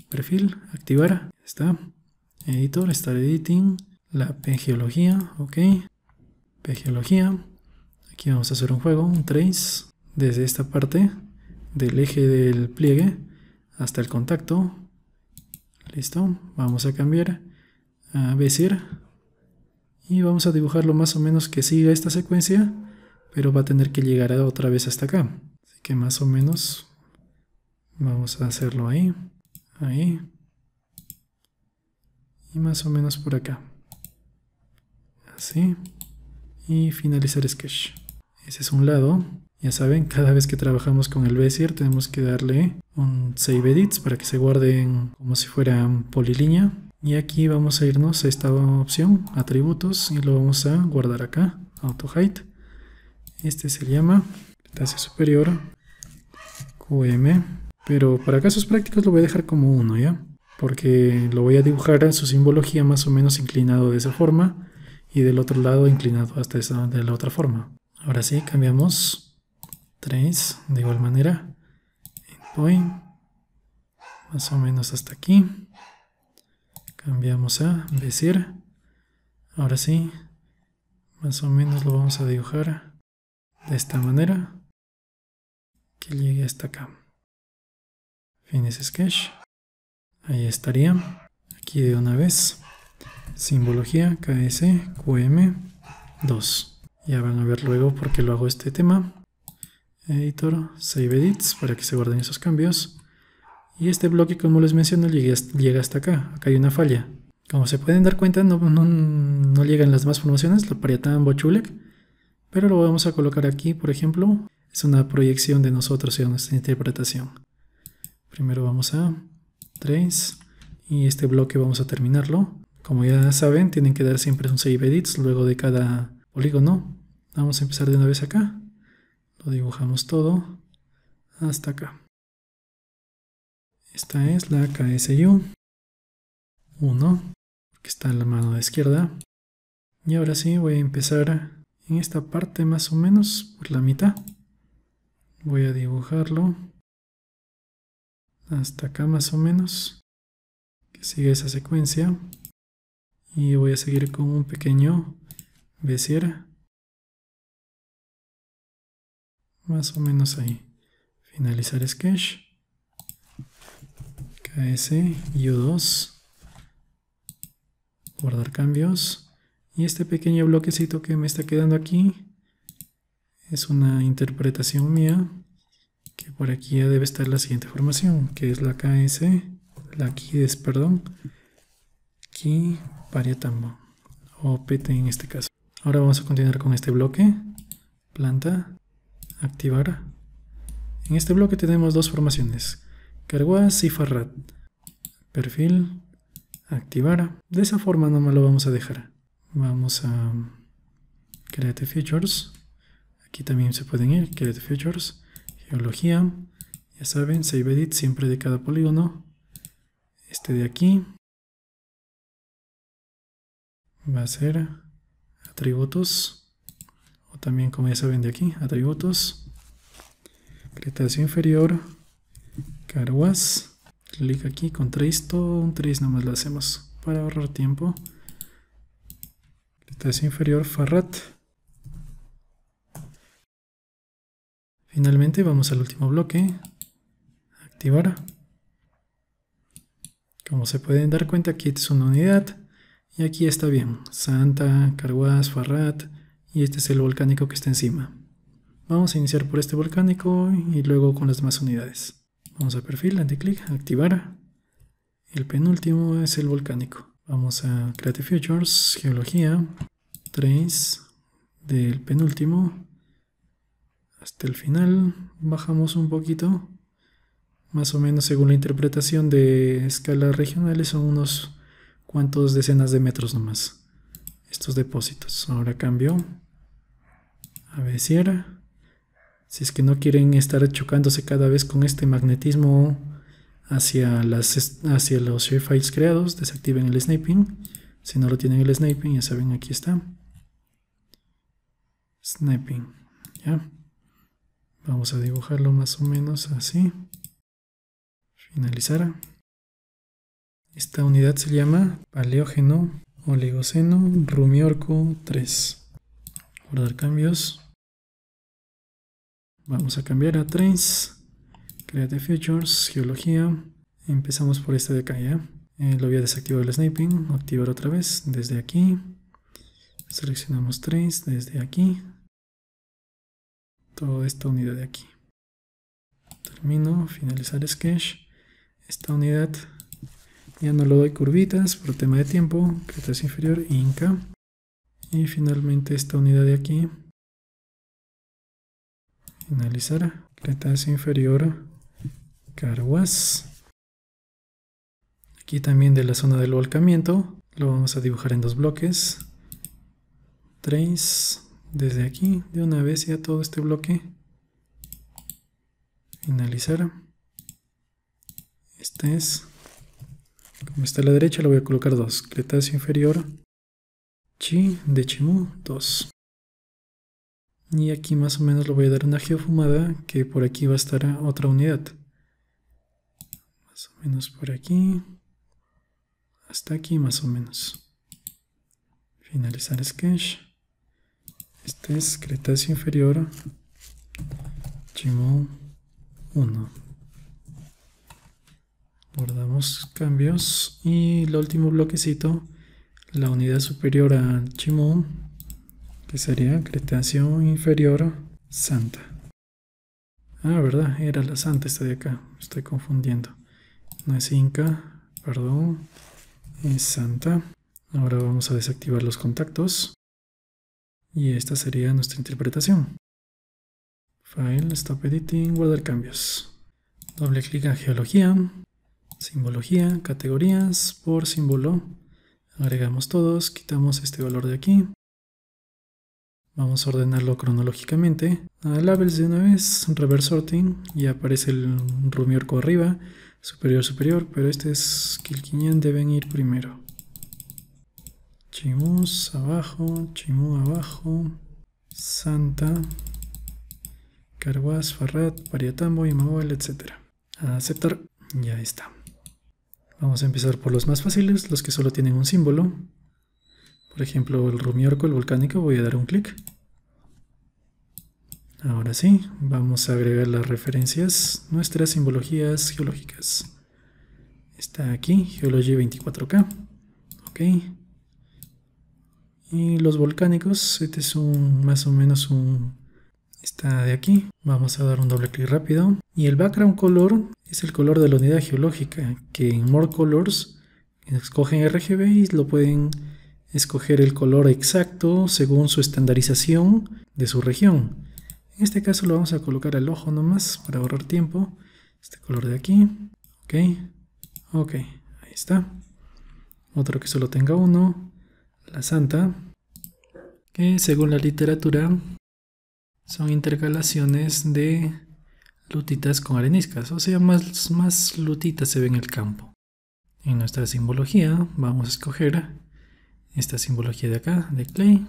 Perfil, activar, está. Editor, Start Editing, la pgeología, ok. pgeología Aquí vamos a hacer un juego, un trace desde esta parte del eje del pliegue hasta el contacto. Listo, vamos a cambiar a Bezier y vamos a dibujarlo más o menos que siga esta secuencia, pero va a tener que llegar otra vez hasta acá. Así que más o menos vamos a hacerlo ahí, ahí y más o menos por acá. Así y finalizar sketch. Ese es un lado. Ya saben, cada vez que trabajamos con el Bezier tenemos que darle un save edits para que se guarden como si fueran polilínea. Y aquí vamos a irnos a esta opción, atributos, y lo vamos a guardar acá, auto height. Este se llama clase superior QM. Pero para casos prácticos lo voy a dejar como uno ¿ya? Porque lo voy a dibujar en su simbología más o menos inclinado de esa forma y del otro lado inclinado hasta esa de la otra forma. Ahora sí, cambiamos 3 de igual manera endpoint más o menos hasta aquí cambiamos a decir. ahora sí más o menos lo vamos a dibujar de esta manera que llegue hasta acá finish sketch ahí estaría aquí de una vez simbología ks qm 2 ya van a ver luego por qué lo hago este tema editor, save edits para que se guarden esos cambios. Y este bloque, como les menciono, llega hasta acá. Acá hay una falla. Como se pueden dar cuenta, no, llegan las demás formaciones, la pariatan bochulek. Pero lo vamos a colocar aquí, por ejemplo. Es una proyección de nosotros en nuestra interpretación. Primero vamos a trace. Y este bloque vamos a terminarlo. Como ya saben, tienen que dar siempre un save edits luego de cada polígono. Vamos a empezar de una vez acá lo dibujamos todo hasta acá. Esta es la KSU 1, que está en la mano de izquierda. Y ahora sí voy a empezar en esta parte más o menos por la mitad. Voy a dibujarlo hasta acá más o menos, que sigue esa secuencia. Y voy a seguir con un pequeño bezier más o menos ahí. Finalizar sketch. KS U2. Guardar cambios. Y este pequeño bloquecito que me está quedando aquí es una interpretación mía que por aquí ya debe estar la siguiente formación, que es la KS, la KIDES, perdón, KI parietambo, o PT en este caso. Ahora vamos a continuar con este bloque, planta, Activar. En este bloque tenemos dos formaciones, Carguaz y Farrat. Perfil, Activar. De esa forma nomás lo vamos a dejar. Vamos a Create Features. Aquí también se pueden ir, Create Features, Geología. Ya saben, Save Edit siempre de cada polígono. Este de aquí va a ser atributos o también como ya saben de aquí, atributos, cretacio inferior, carguas, clic aquí con trace, todo un nomás lo hacemos para ahorrar tiempo, cretacio inferior, farrat, finalmente vamos al último bloque, activar, como se pueden dar cuenta aquí es una unidad y aquí está bien, Santa, Carguas, Farrat, y este es el volcánico que está encima. Vamos a iniciar por este volcánico y luego con las demás unidades. Vamos a perfil, anti-click, activar. El penúltimo es el volcánico. Vamos a Creative Futures, Geología, trains, del penúltimo hasta el final. Bajamos un poquito. Más o menos según la interpretación de escalas regionales son unos cuantos decenas de metros nomás estos depósitos. Ahora cambio a ver Si es que no quieren estar chocándose cada vez con este magnetismo hacia, las, hacia los files creados, desactiven el sniping. Si no lo tienen el sniping, ya saben, aquí está. Sniping, ¿ya? Vamos a dibujarlo más o menos así. Finalizar. Esta unidad se llama paleógeno Oligoceno, Rumiorco 3. Guardar cambios. Vamos a cambiar a 3. Create Features, Geología. Empezamos por esta de acá ya. Eh, lo voy a desactivar el sniping, activar otra vez desde aquí. Seleccionamos 3. desde aquí. Toda esta unidad de aquí. Termino, finalizar Sketch. Esta unidad ya no lo doy curvitas por tema de tiempo. Cretas inferior, Inca. Y finalmente esta unidad de aquí. Finalizar. Cretas inferior, Carguas. Aquí también de la zona del volcamiento. Lo vamos a dibujar en dos bloques. Tres. Desde aquí, de una vez ya todo este bloque. Finalizar. Este es como está a la derecha, le voy a colocar 2. Cretáceo inferior, chi de Chimú, 2. Y aquí más o menos le voy a dar una geofumada, que por aquí va a estar otra unidad. Más o menos por aquí. Hasta aquí más o menos. Finalizar sketch. Este es Cretáceo inferior, Chimú, 1 guardamos cambios y el último bloquecito la unidad superior a Chimón que sería Cretación inferior Santa ah verdad era la Santa esta de acá me estoy confundiendo no es Inca perdón es Santa ahora vamos a desactivar los contactos y esta sería nuestra interpretación file stop editing guardar cambios doble clic en geología Simbología, categorías por símbolo. Agregamos todos, quitamos este valor de aquí. Vamos a ordenarlo cronológicamente. A labels de una vez, reverse sorting, y aparece el rumiorco arriba, superior, superior, pero este es Kilkinian, deben ir primero. Chimus abajo, Chimú abajo, Santa, Carguas, Farrat, Pariatambo, Imahual, etc. A aceptar, ya está. Vamos a empezar por los más fáciles, los que solo tienen un símbolo. Por ejemplo, el rumiorco, el volcánico, voy a dar un clic. Ahora sí, vamos a agregar las referencias, nuestras simbologías geológicas. Está aquí, Geology 24K. Ok. Y los volcánicos, este es un más o menos un... Está de aquí. Vamos a dar un doble clic rápido. Y el background color es el color de la unidad geológica, que en More Colors escogen RGB y lo pueden escoger el color exacto según su estandarización de su región. En este caso lo vamos a colocar al ojo nomás para ahorrar tiempo. Este color de aquí. Ok. Ok. Ahí está. Otro que solo tenga uno. La santa. Que según la literatura son intercalaciones de lutitas con areniscas, o sea, más, lutitas se ve en el campo. En nuestra simbología vamos a escoger esta simbología de acá, de clay,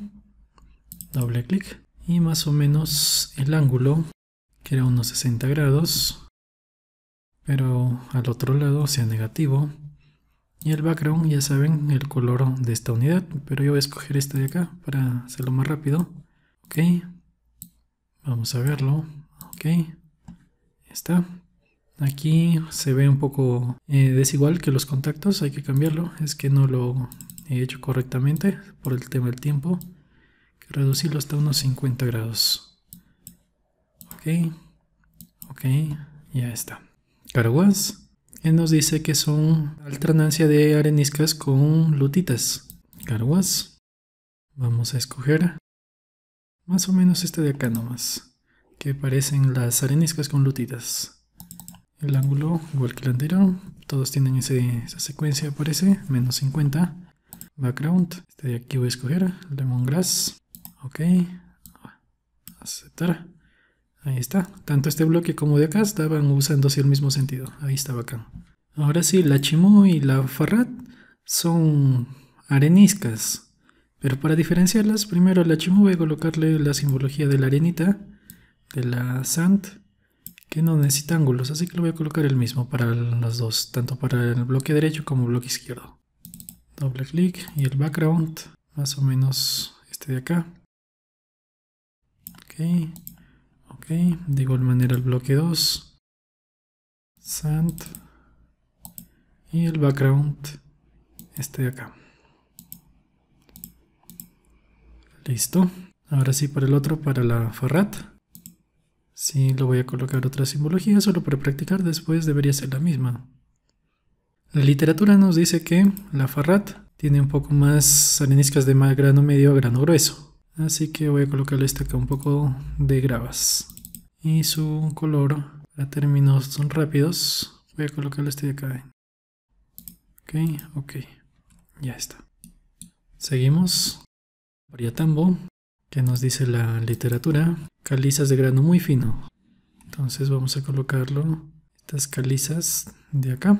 doble clic, y más o menos el ángulo, que era unos 60 grados, pero al otro lado sea negativo. Y el background, ya saben, el color de esta unidad, pero yo voy a escoger este de acá para hacerlo más rápido. Ok, vamos a verlo. Ok está. Aquí se ve un poco eh, desigual que los contactos, hay que cambiarlo. Es que no lo he hecho correctamente por el tema del tiempo. reducirlo hasta unos 50 grados. Ok, ok, ya está. Caraguas. Él nos dice que son alternancia de areniscas con lutitas. Caraguas. Vamos a escoger más o menos este de acá nomás que parecen las areniscas con lutitas. El ángulo, igual que el anterior, todos tienen esa secuencia, parece, menos 50. Background, este de aquí voy a escoger, lemongrass, ok, aceptar. Ahí está, tanto este bloque como de acá estaban usando así el mismo sentido, ahí está bacán. Ahora sí, la Chimú y la Farrat son areniscas, pero para diferenciarlas, primero a la Chimú voy a colocarle la simbología de la arenita, de la sand que no necesita ángulos, así que lo voy a colocar el mismo para los dos, tanto para el bloque derecho como bloque izquierdo. Doble clic y el background, más o menos este de acá. Ok, ok, de igual manera el bloque 2. Sand y el background este de acá. Listo. Ahora sí para el otro, para la forrat. Sí, lo voy a colocar otra simbología solo para practicar, después debería ser la misma. La literatura nos dice que la farrat tiene un poco más areniscas de más grano medio a grano grueso. Así que voy a colocarle esta acá un poco de gravas. Y su color, a términos rápidos, voy a colocarle este de acá. Ok, ok. Ya está. Seguimos. tambor que nos dice la literatura, calizas de grano muy fino. Entonces vamos a colocarlo, estas calizas de acá,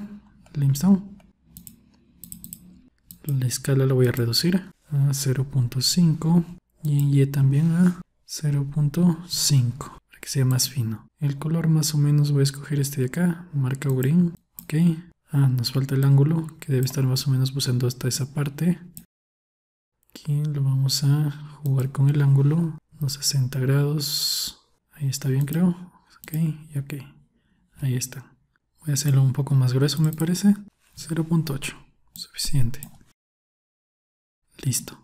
limestone. La escala la voy a reducir a 0.5 y en Y también a 0.5 para que sea más fino. El color más o menos voy a escoger este de acá, marca green, ok. Ah, nos falta el ángulo que debe estar más o menos buscando hasta esa parte. Aquí lo vamos a jugar con el ángulo, unos 60 grados. Ahí está bien creo. Ok, y ok. Ahí está. Voy a hacerlo un poco más grueso me parece. 0.8. Suficiente. Listo.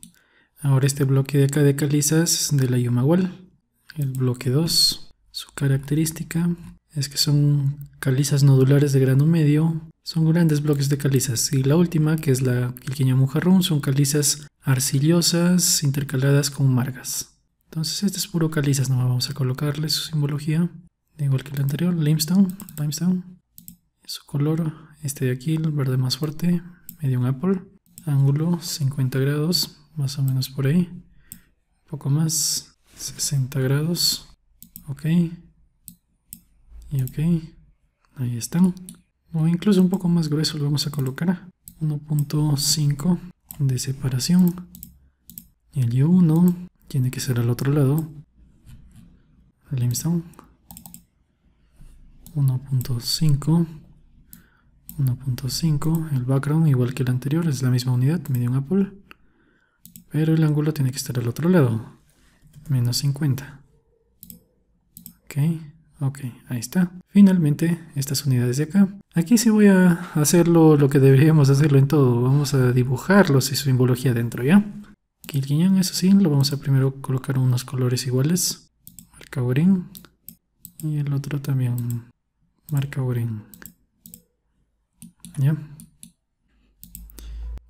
Ahora este bloque de acá de calizas de la Wall, El bloque 2. Su característica es que son calizas nodulares de grano medio, son grandes bloques de calizas. Y la última, que es la quilqueña mujarrón, son calizas arcillosas intercaladas con margas. Entonces este es puro calizas, no vamos a colocarle su simbología, igual que el anterior, limestone, limestone. Su color, este de aquí, el verde más fuerte, Medio un apple, ángulo 50 grados, más o menos por ahí, un poco más, 60 grados, ok ok, ahí están. O incluso un poco más grueso lo vamos a colocar. 1.5 de separación. El u 1 tiene que ser al otro lado. Limestone. 1.5. 1.5. El background igual que el anterior, es la misma unidad, un apple. Pero el ángulo tiene que estar al otro lado. Menos 50. Ok. Ok, ahí está. Finalmente, estas unidades de acá. Aquí sí voy a hacerlo lo que deberíamos hacerlo en todo. Vamos a dibujarlos y su simbología dentro, ¿ya? Quilquiñán, eso sí, lo vamos a primero colocar unos colores iguales. Marca Y el otro también. Marca ¿Ya?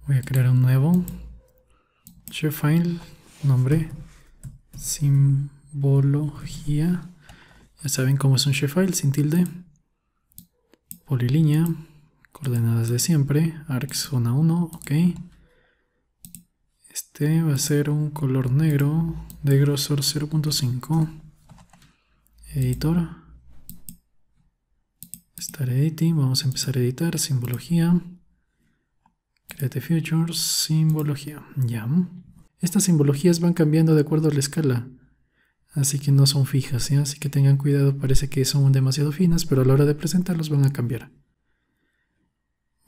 Voy a crear un nuevo. ShareFile. file. Nombre. Simbología ya saben cómo es un shapefile sin tilde. Polilínea. Coordenadas de siempre. Arcs zona 1. Ok. Este va a ser un color negro de grosor 0.5. Editor. Start editing. Vamos a empezar a editar. Simbología. Create Futures. Simbología. Ya. Estas simbologías van cambiando de acuerdo a la escala así que no son fijas, así que tengan cuidado, parece que son demasiado finas, pero a la hora de presentarlos van a cambiar.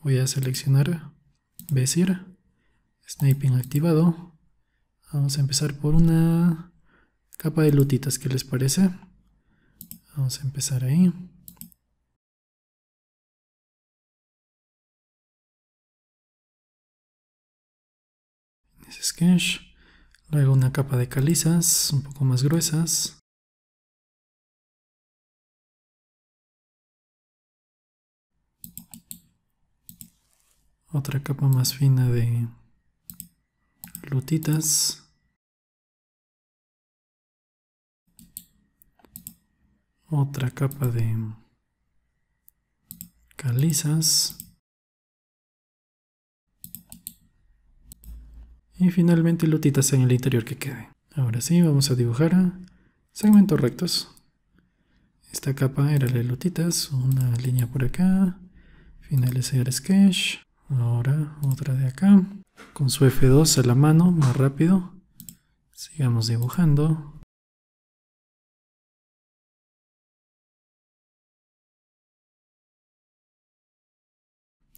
Voy a seleccionar Bezier, Sniping activado. Vamos a empezar por una capa de lutitas, ¿qué les parece? Vamos a empezar ahí. Sketch. Luego una capa de calizas un poco más gruesas. Otra capa más fina de lutitas. Otra capa de calizas. y finalmente lotitas en el interior que quede. Ahora sí, vamos a dibujar ¿eh? segmentos rectos. Esta capa era la de lotitas una línea por acá, finalizar sketch, ahora otra de acá. Con su F2 a la mano, más rápido, sigamos dibujando.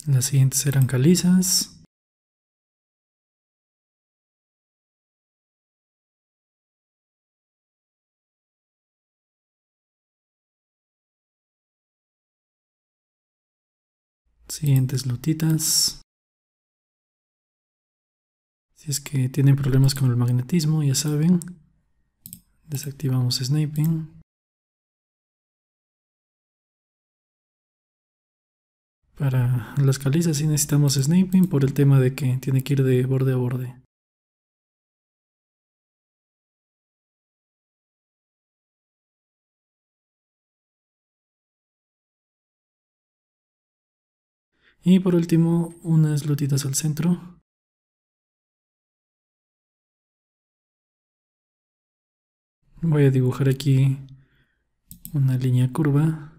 Las siguientes eran calizas. siguientes lutitas. Si es que tienen problemas con el magnetismo, ya saben, desactivamos sniping. Para las calizas sí necesitamos sniping por el tema de que tiene que ir de borde a borde. Y por último, unas lotitas al centro. Voy a dibujar aquí una línea curva.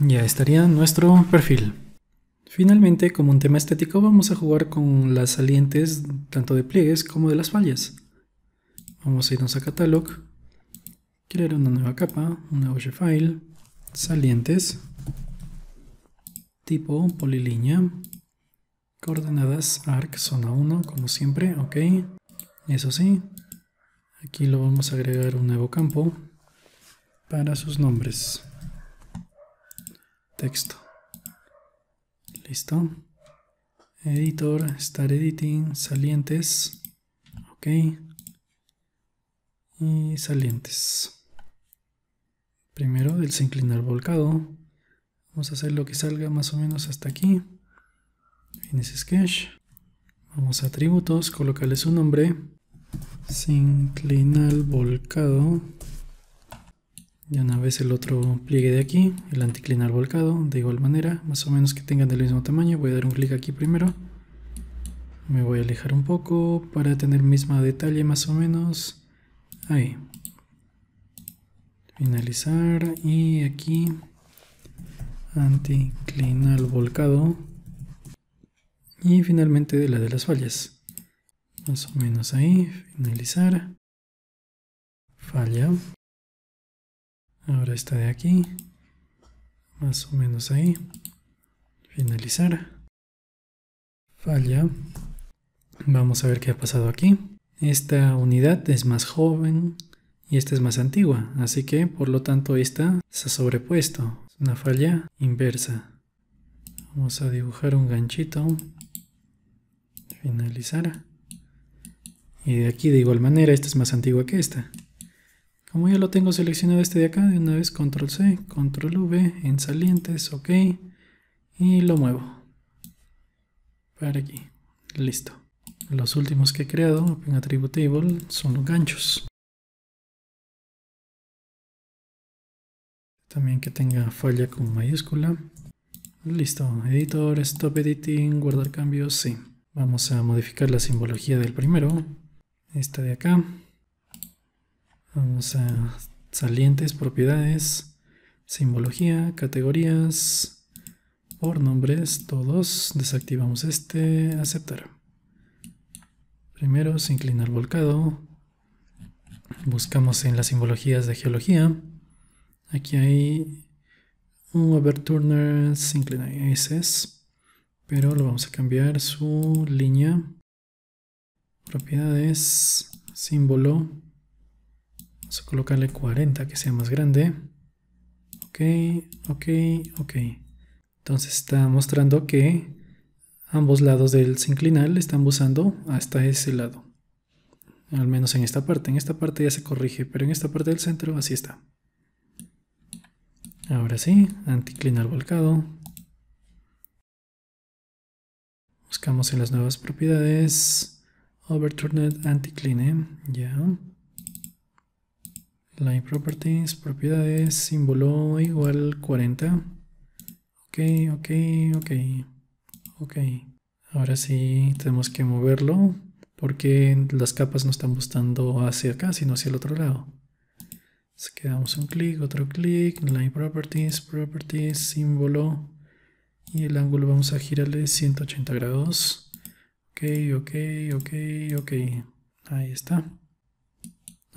Ya estaría nuestro perfil. Finalmente, como un tema estético, vamos a jugar con las salientes tanto de pliegues como de las fallas. Vamos a irnos a Catalog, crear una nueva capa, un nuevo file, salientes, tipo, polilínea, coordenadas arc, zona 1, como siempre, ok. Eso sí, aquí lo vamos a agregar un nuevo campo para sus nombres. Texto listo editor start editing salientes ok y salientes primero del inclinar volcado vamos a hacer lo que salga más o menos hasta aquí en ese sketch vamos a atributos colocarle su nombre inclinar volcado y una vez el otro pliegue de aquí el anticlinal volcado de igual manera más o menos que tengan del mismo tamaño voy a dar un clic aquí primero me voy a alejar un poco para tener misma detalle más o menos ahí finalizar y aquí anticlinal volcado y finalmente de la de las fallas más o menos ahí finalizar falla Ahora está de aquí. Más o menos ahí. Finalizar. Falla. Vamos a ver qué ha pasado aquí. Esta unidad es más joven y esta es más antigua. Así que por lo tanto esta se ha sobrepuesto. Es una falla inversa. Vamos a dibujar un ganchito. Finalizar. Y de aquí de igual manera esta es más antigua que esta. Como ya lo tengo seleccionado este de acá, de una vez control C, control V en salientes, ok. Y lo muevo. Para aquí. Listo. Los últimos que he creado, Open Attribute son los ganchos. También que tenga falla con mayúscula. Listo. Editor, stop editing, guardar cambios, sí. Vamos a modificar la simbología del primero. Esta de acá. Vamos a salientes, propiedades, simbología, categorías, por nombres, todos. Desactivamos este, aceptar. Primero se volcado. Buscamos en las simbologías de geología. Aquí hay un overturner inclina pero lo vamos a cambiar su línea, propiedades, símbolo, Vamos a colocarle 40 que sea más grande. Ok, ok, ok. Entonces está mostrando que ambos lados del sinclinal están buscando hasta ese lado. Al menos en esta parte. En esta parte ya se corrige, pero en esta parte del centro así está. Ahora sí, anticlinal volcado. Buscamos en las nuevas propiedades. Overturned anticline. Ya line properties, propiedades, símbolo igual 40. Ok, ok, ok, ok. Ahora sí tenemos que moverlo porque las capas no están buscando hacia acá, sino hacia el otro lado. Así que damos un clic, otro clic, line properties, properties, símbolo y el ángulo vamos a girarle 180 grados. Ok, ok, ok, ok. Ahí está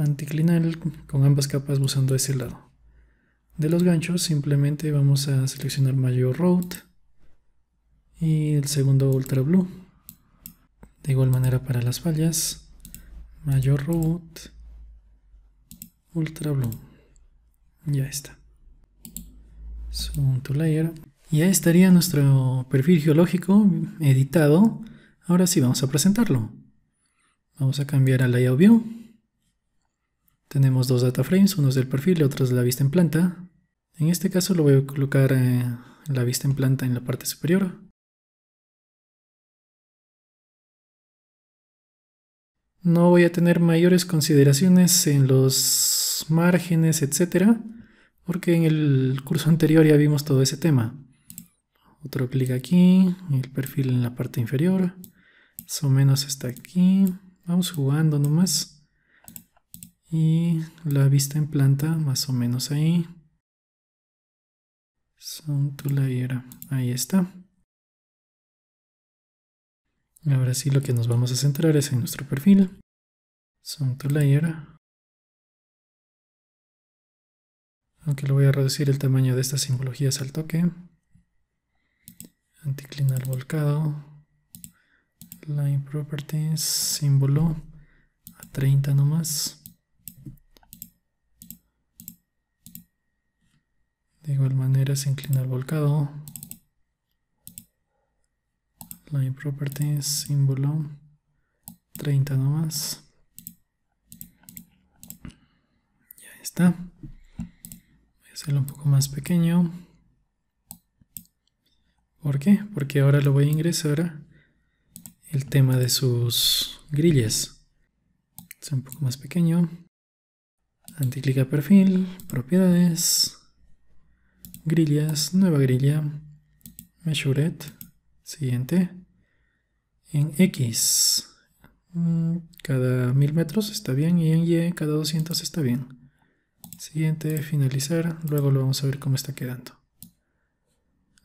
anticlinal con ambas capas usando ese lado. De los ganchos simplemente vamos a seleccionar mayor road y el segundo ultra blue. De igual manera para las fallas, mayor road, ultra blue. Ya está. Zoom to layer. Y ahí estaría nuestro perfil geológico editado. Ahora sí, vamos a presentarlo. Vamos a cambiar a layout view. Tenemos dos data frames, uno es del perfil y otro es de la vista en planta. En este caso lo voy a colocar eh, la vista en planta en la parte superior. No voy a tener mayores consideraciones en los márgenes, etcétera, porque en el curso anterior ya vimos todo ese tema. Otro clic aquí, el perfil en la parte inferior, más menos está aquí. Vamos jugando nomás. Y la vista en planta, más o menos ahí. Son to layer. Ahí está. Ahora sí lo que nos vamos a centrar es en nuestro perfil. Son to layer. Aunque le voy a reducir el tamaño de estas simbologías al toque. Anticlinal volcado. Line properties, símbolo a 30 nomás. De igual manera se inclina el volcado. Line Properties, símbolo, 30 nomás. Ya está. Voy a hacerlo un poco más pequeño. ¿Por qué? Porque ahora lo voy a ingresar el tema de sus grillas. Es un poco más pequeño. Anticlica perfil, propiedades grillas, nueva grilla, measured siguiente, en X mm, cada 1000 metros está bien y en Y cada 200 está bien. Siguiente, finalizar, luego lo vamos a ver cómo está quedando.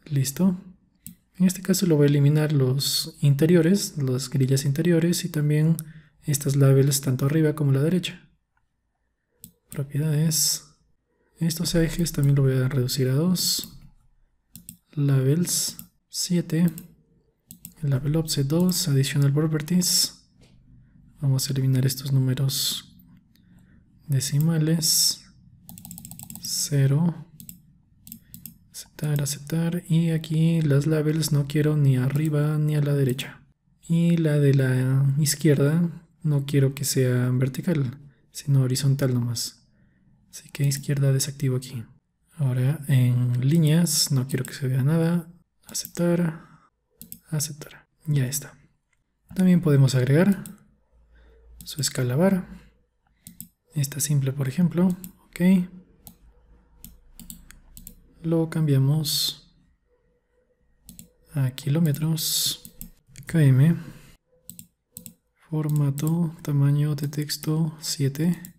Listo. En este caso lo voy a eliminar los interiores, las grillas interiores y también estas labels tanto arriba como la derecha. Propiedades, estos ejes también lo voy a reducir a 2. Labels 7. Label 2. Additional properties. Vamos a eliminar estos números decimales. 0. Aceptar, aceptar. Y aquí las labels no quiero ni arriba ni a la derecha. Y la de la izquierda no quiero que sea vertical, sino horizontal nomás. Así que izquierda desactivo aquí. Ahora en líneas, no quiero que se vea nada. Aceptar, aceptar. Ya está. También podemos agregar su escala bar. Esta simple, por ejemplo. Ok. Lo cambiamos a kilómetros. KM. Formato, tamaño de texto 7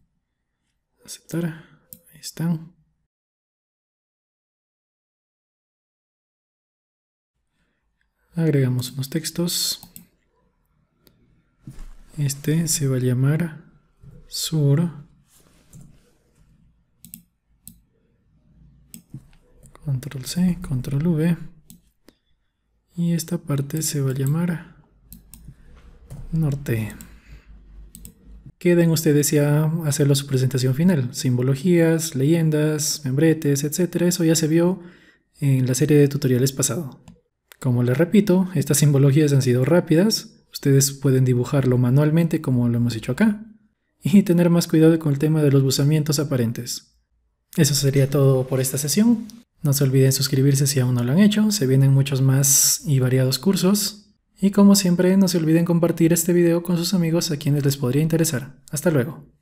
aceptar. Ahí están. Agregamos unos textos. Este se va a llamar sur control C, control V y esta parte se va a llamar norte queden ustedes ya a hacerlo su presentación final. Simbologías, leyendas, membretes, etc. Eso ya se vio en la serie de tutoriales pasado. Como les repito, estas simbologías han sido rápidas. Ustedes pueden dibujarlo manualmente como lo hemos hecho acá. Y tener más cuidado con el tema de los buzamientos aparentes. Eso sería todo por esta sesión. No se olviden suscribirse si aún no lo han hecho. Se vienen muchos más y variados cursos. Y como siempre, no se olviden compartir este video con sus amigos a quienes les podría interesar. Hasta luego.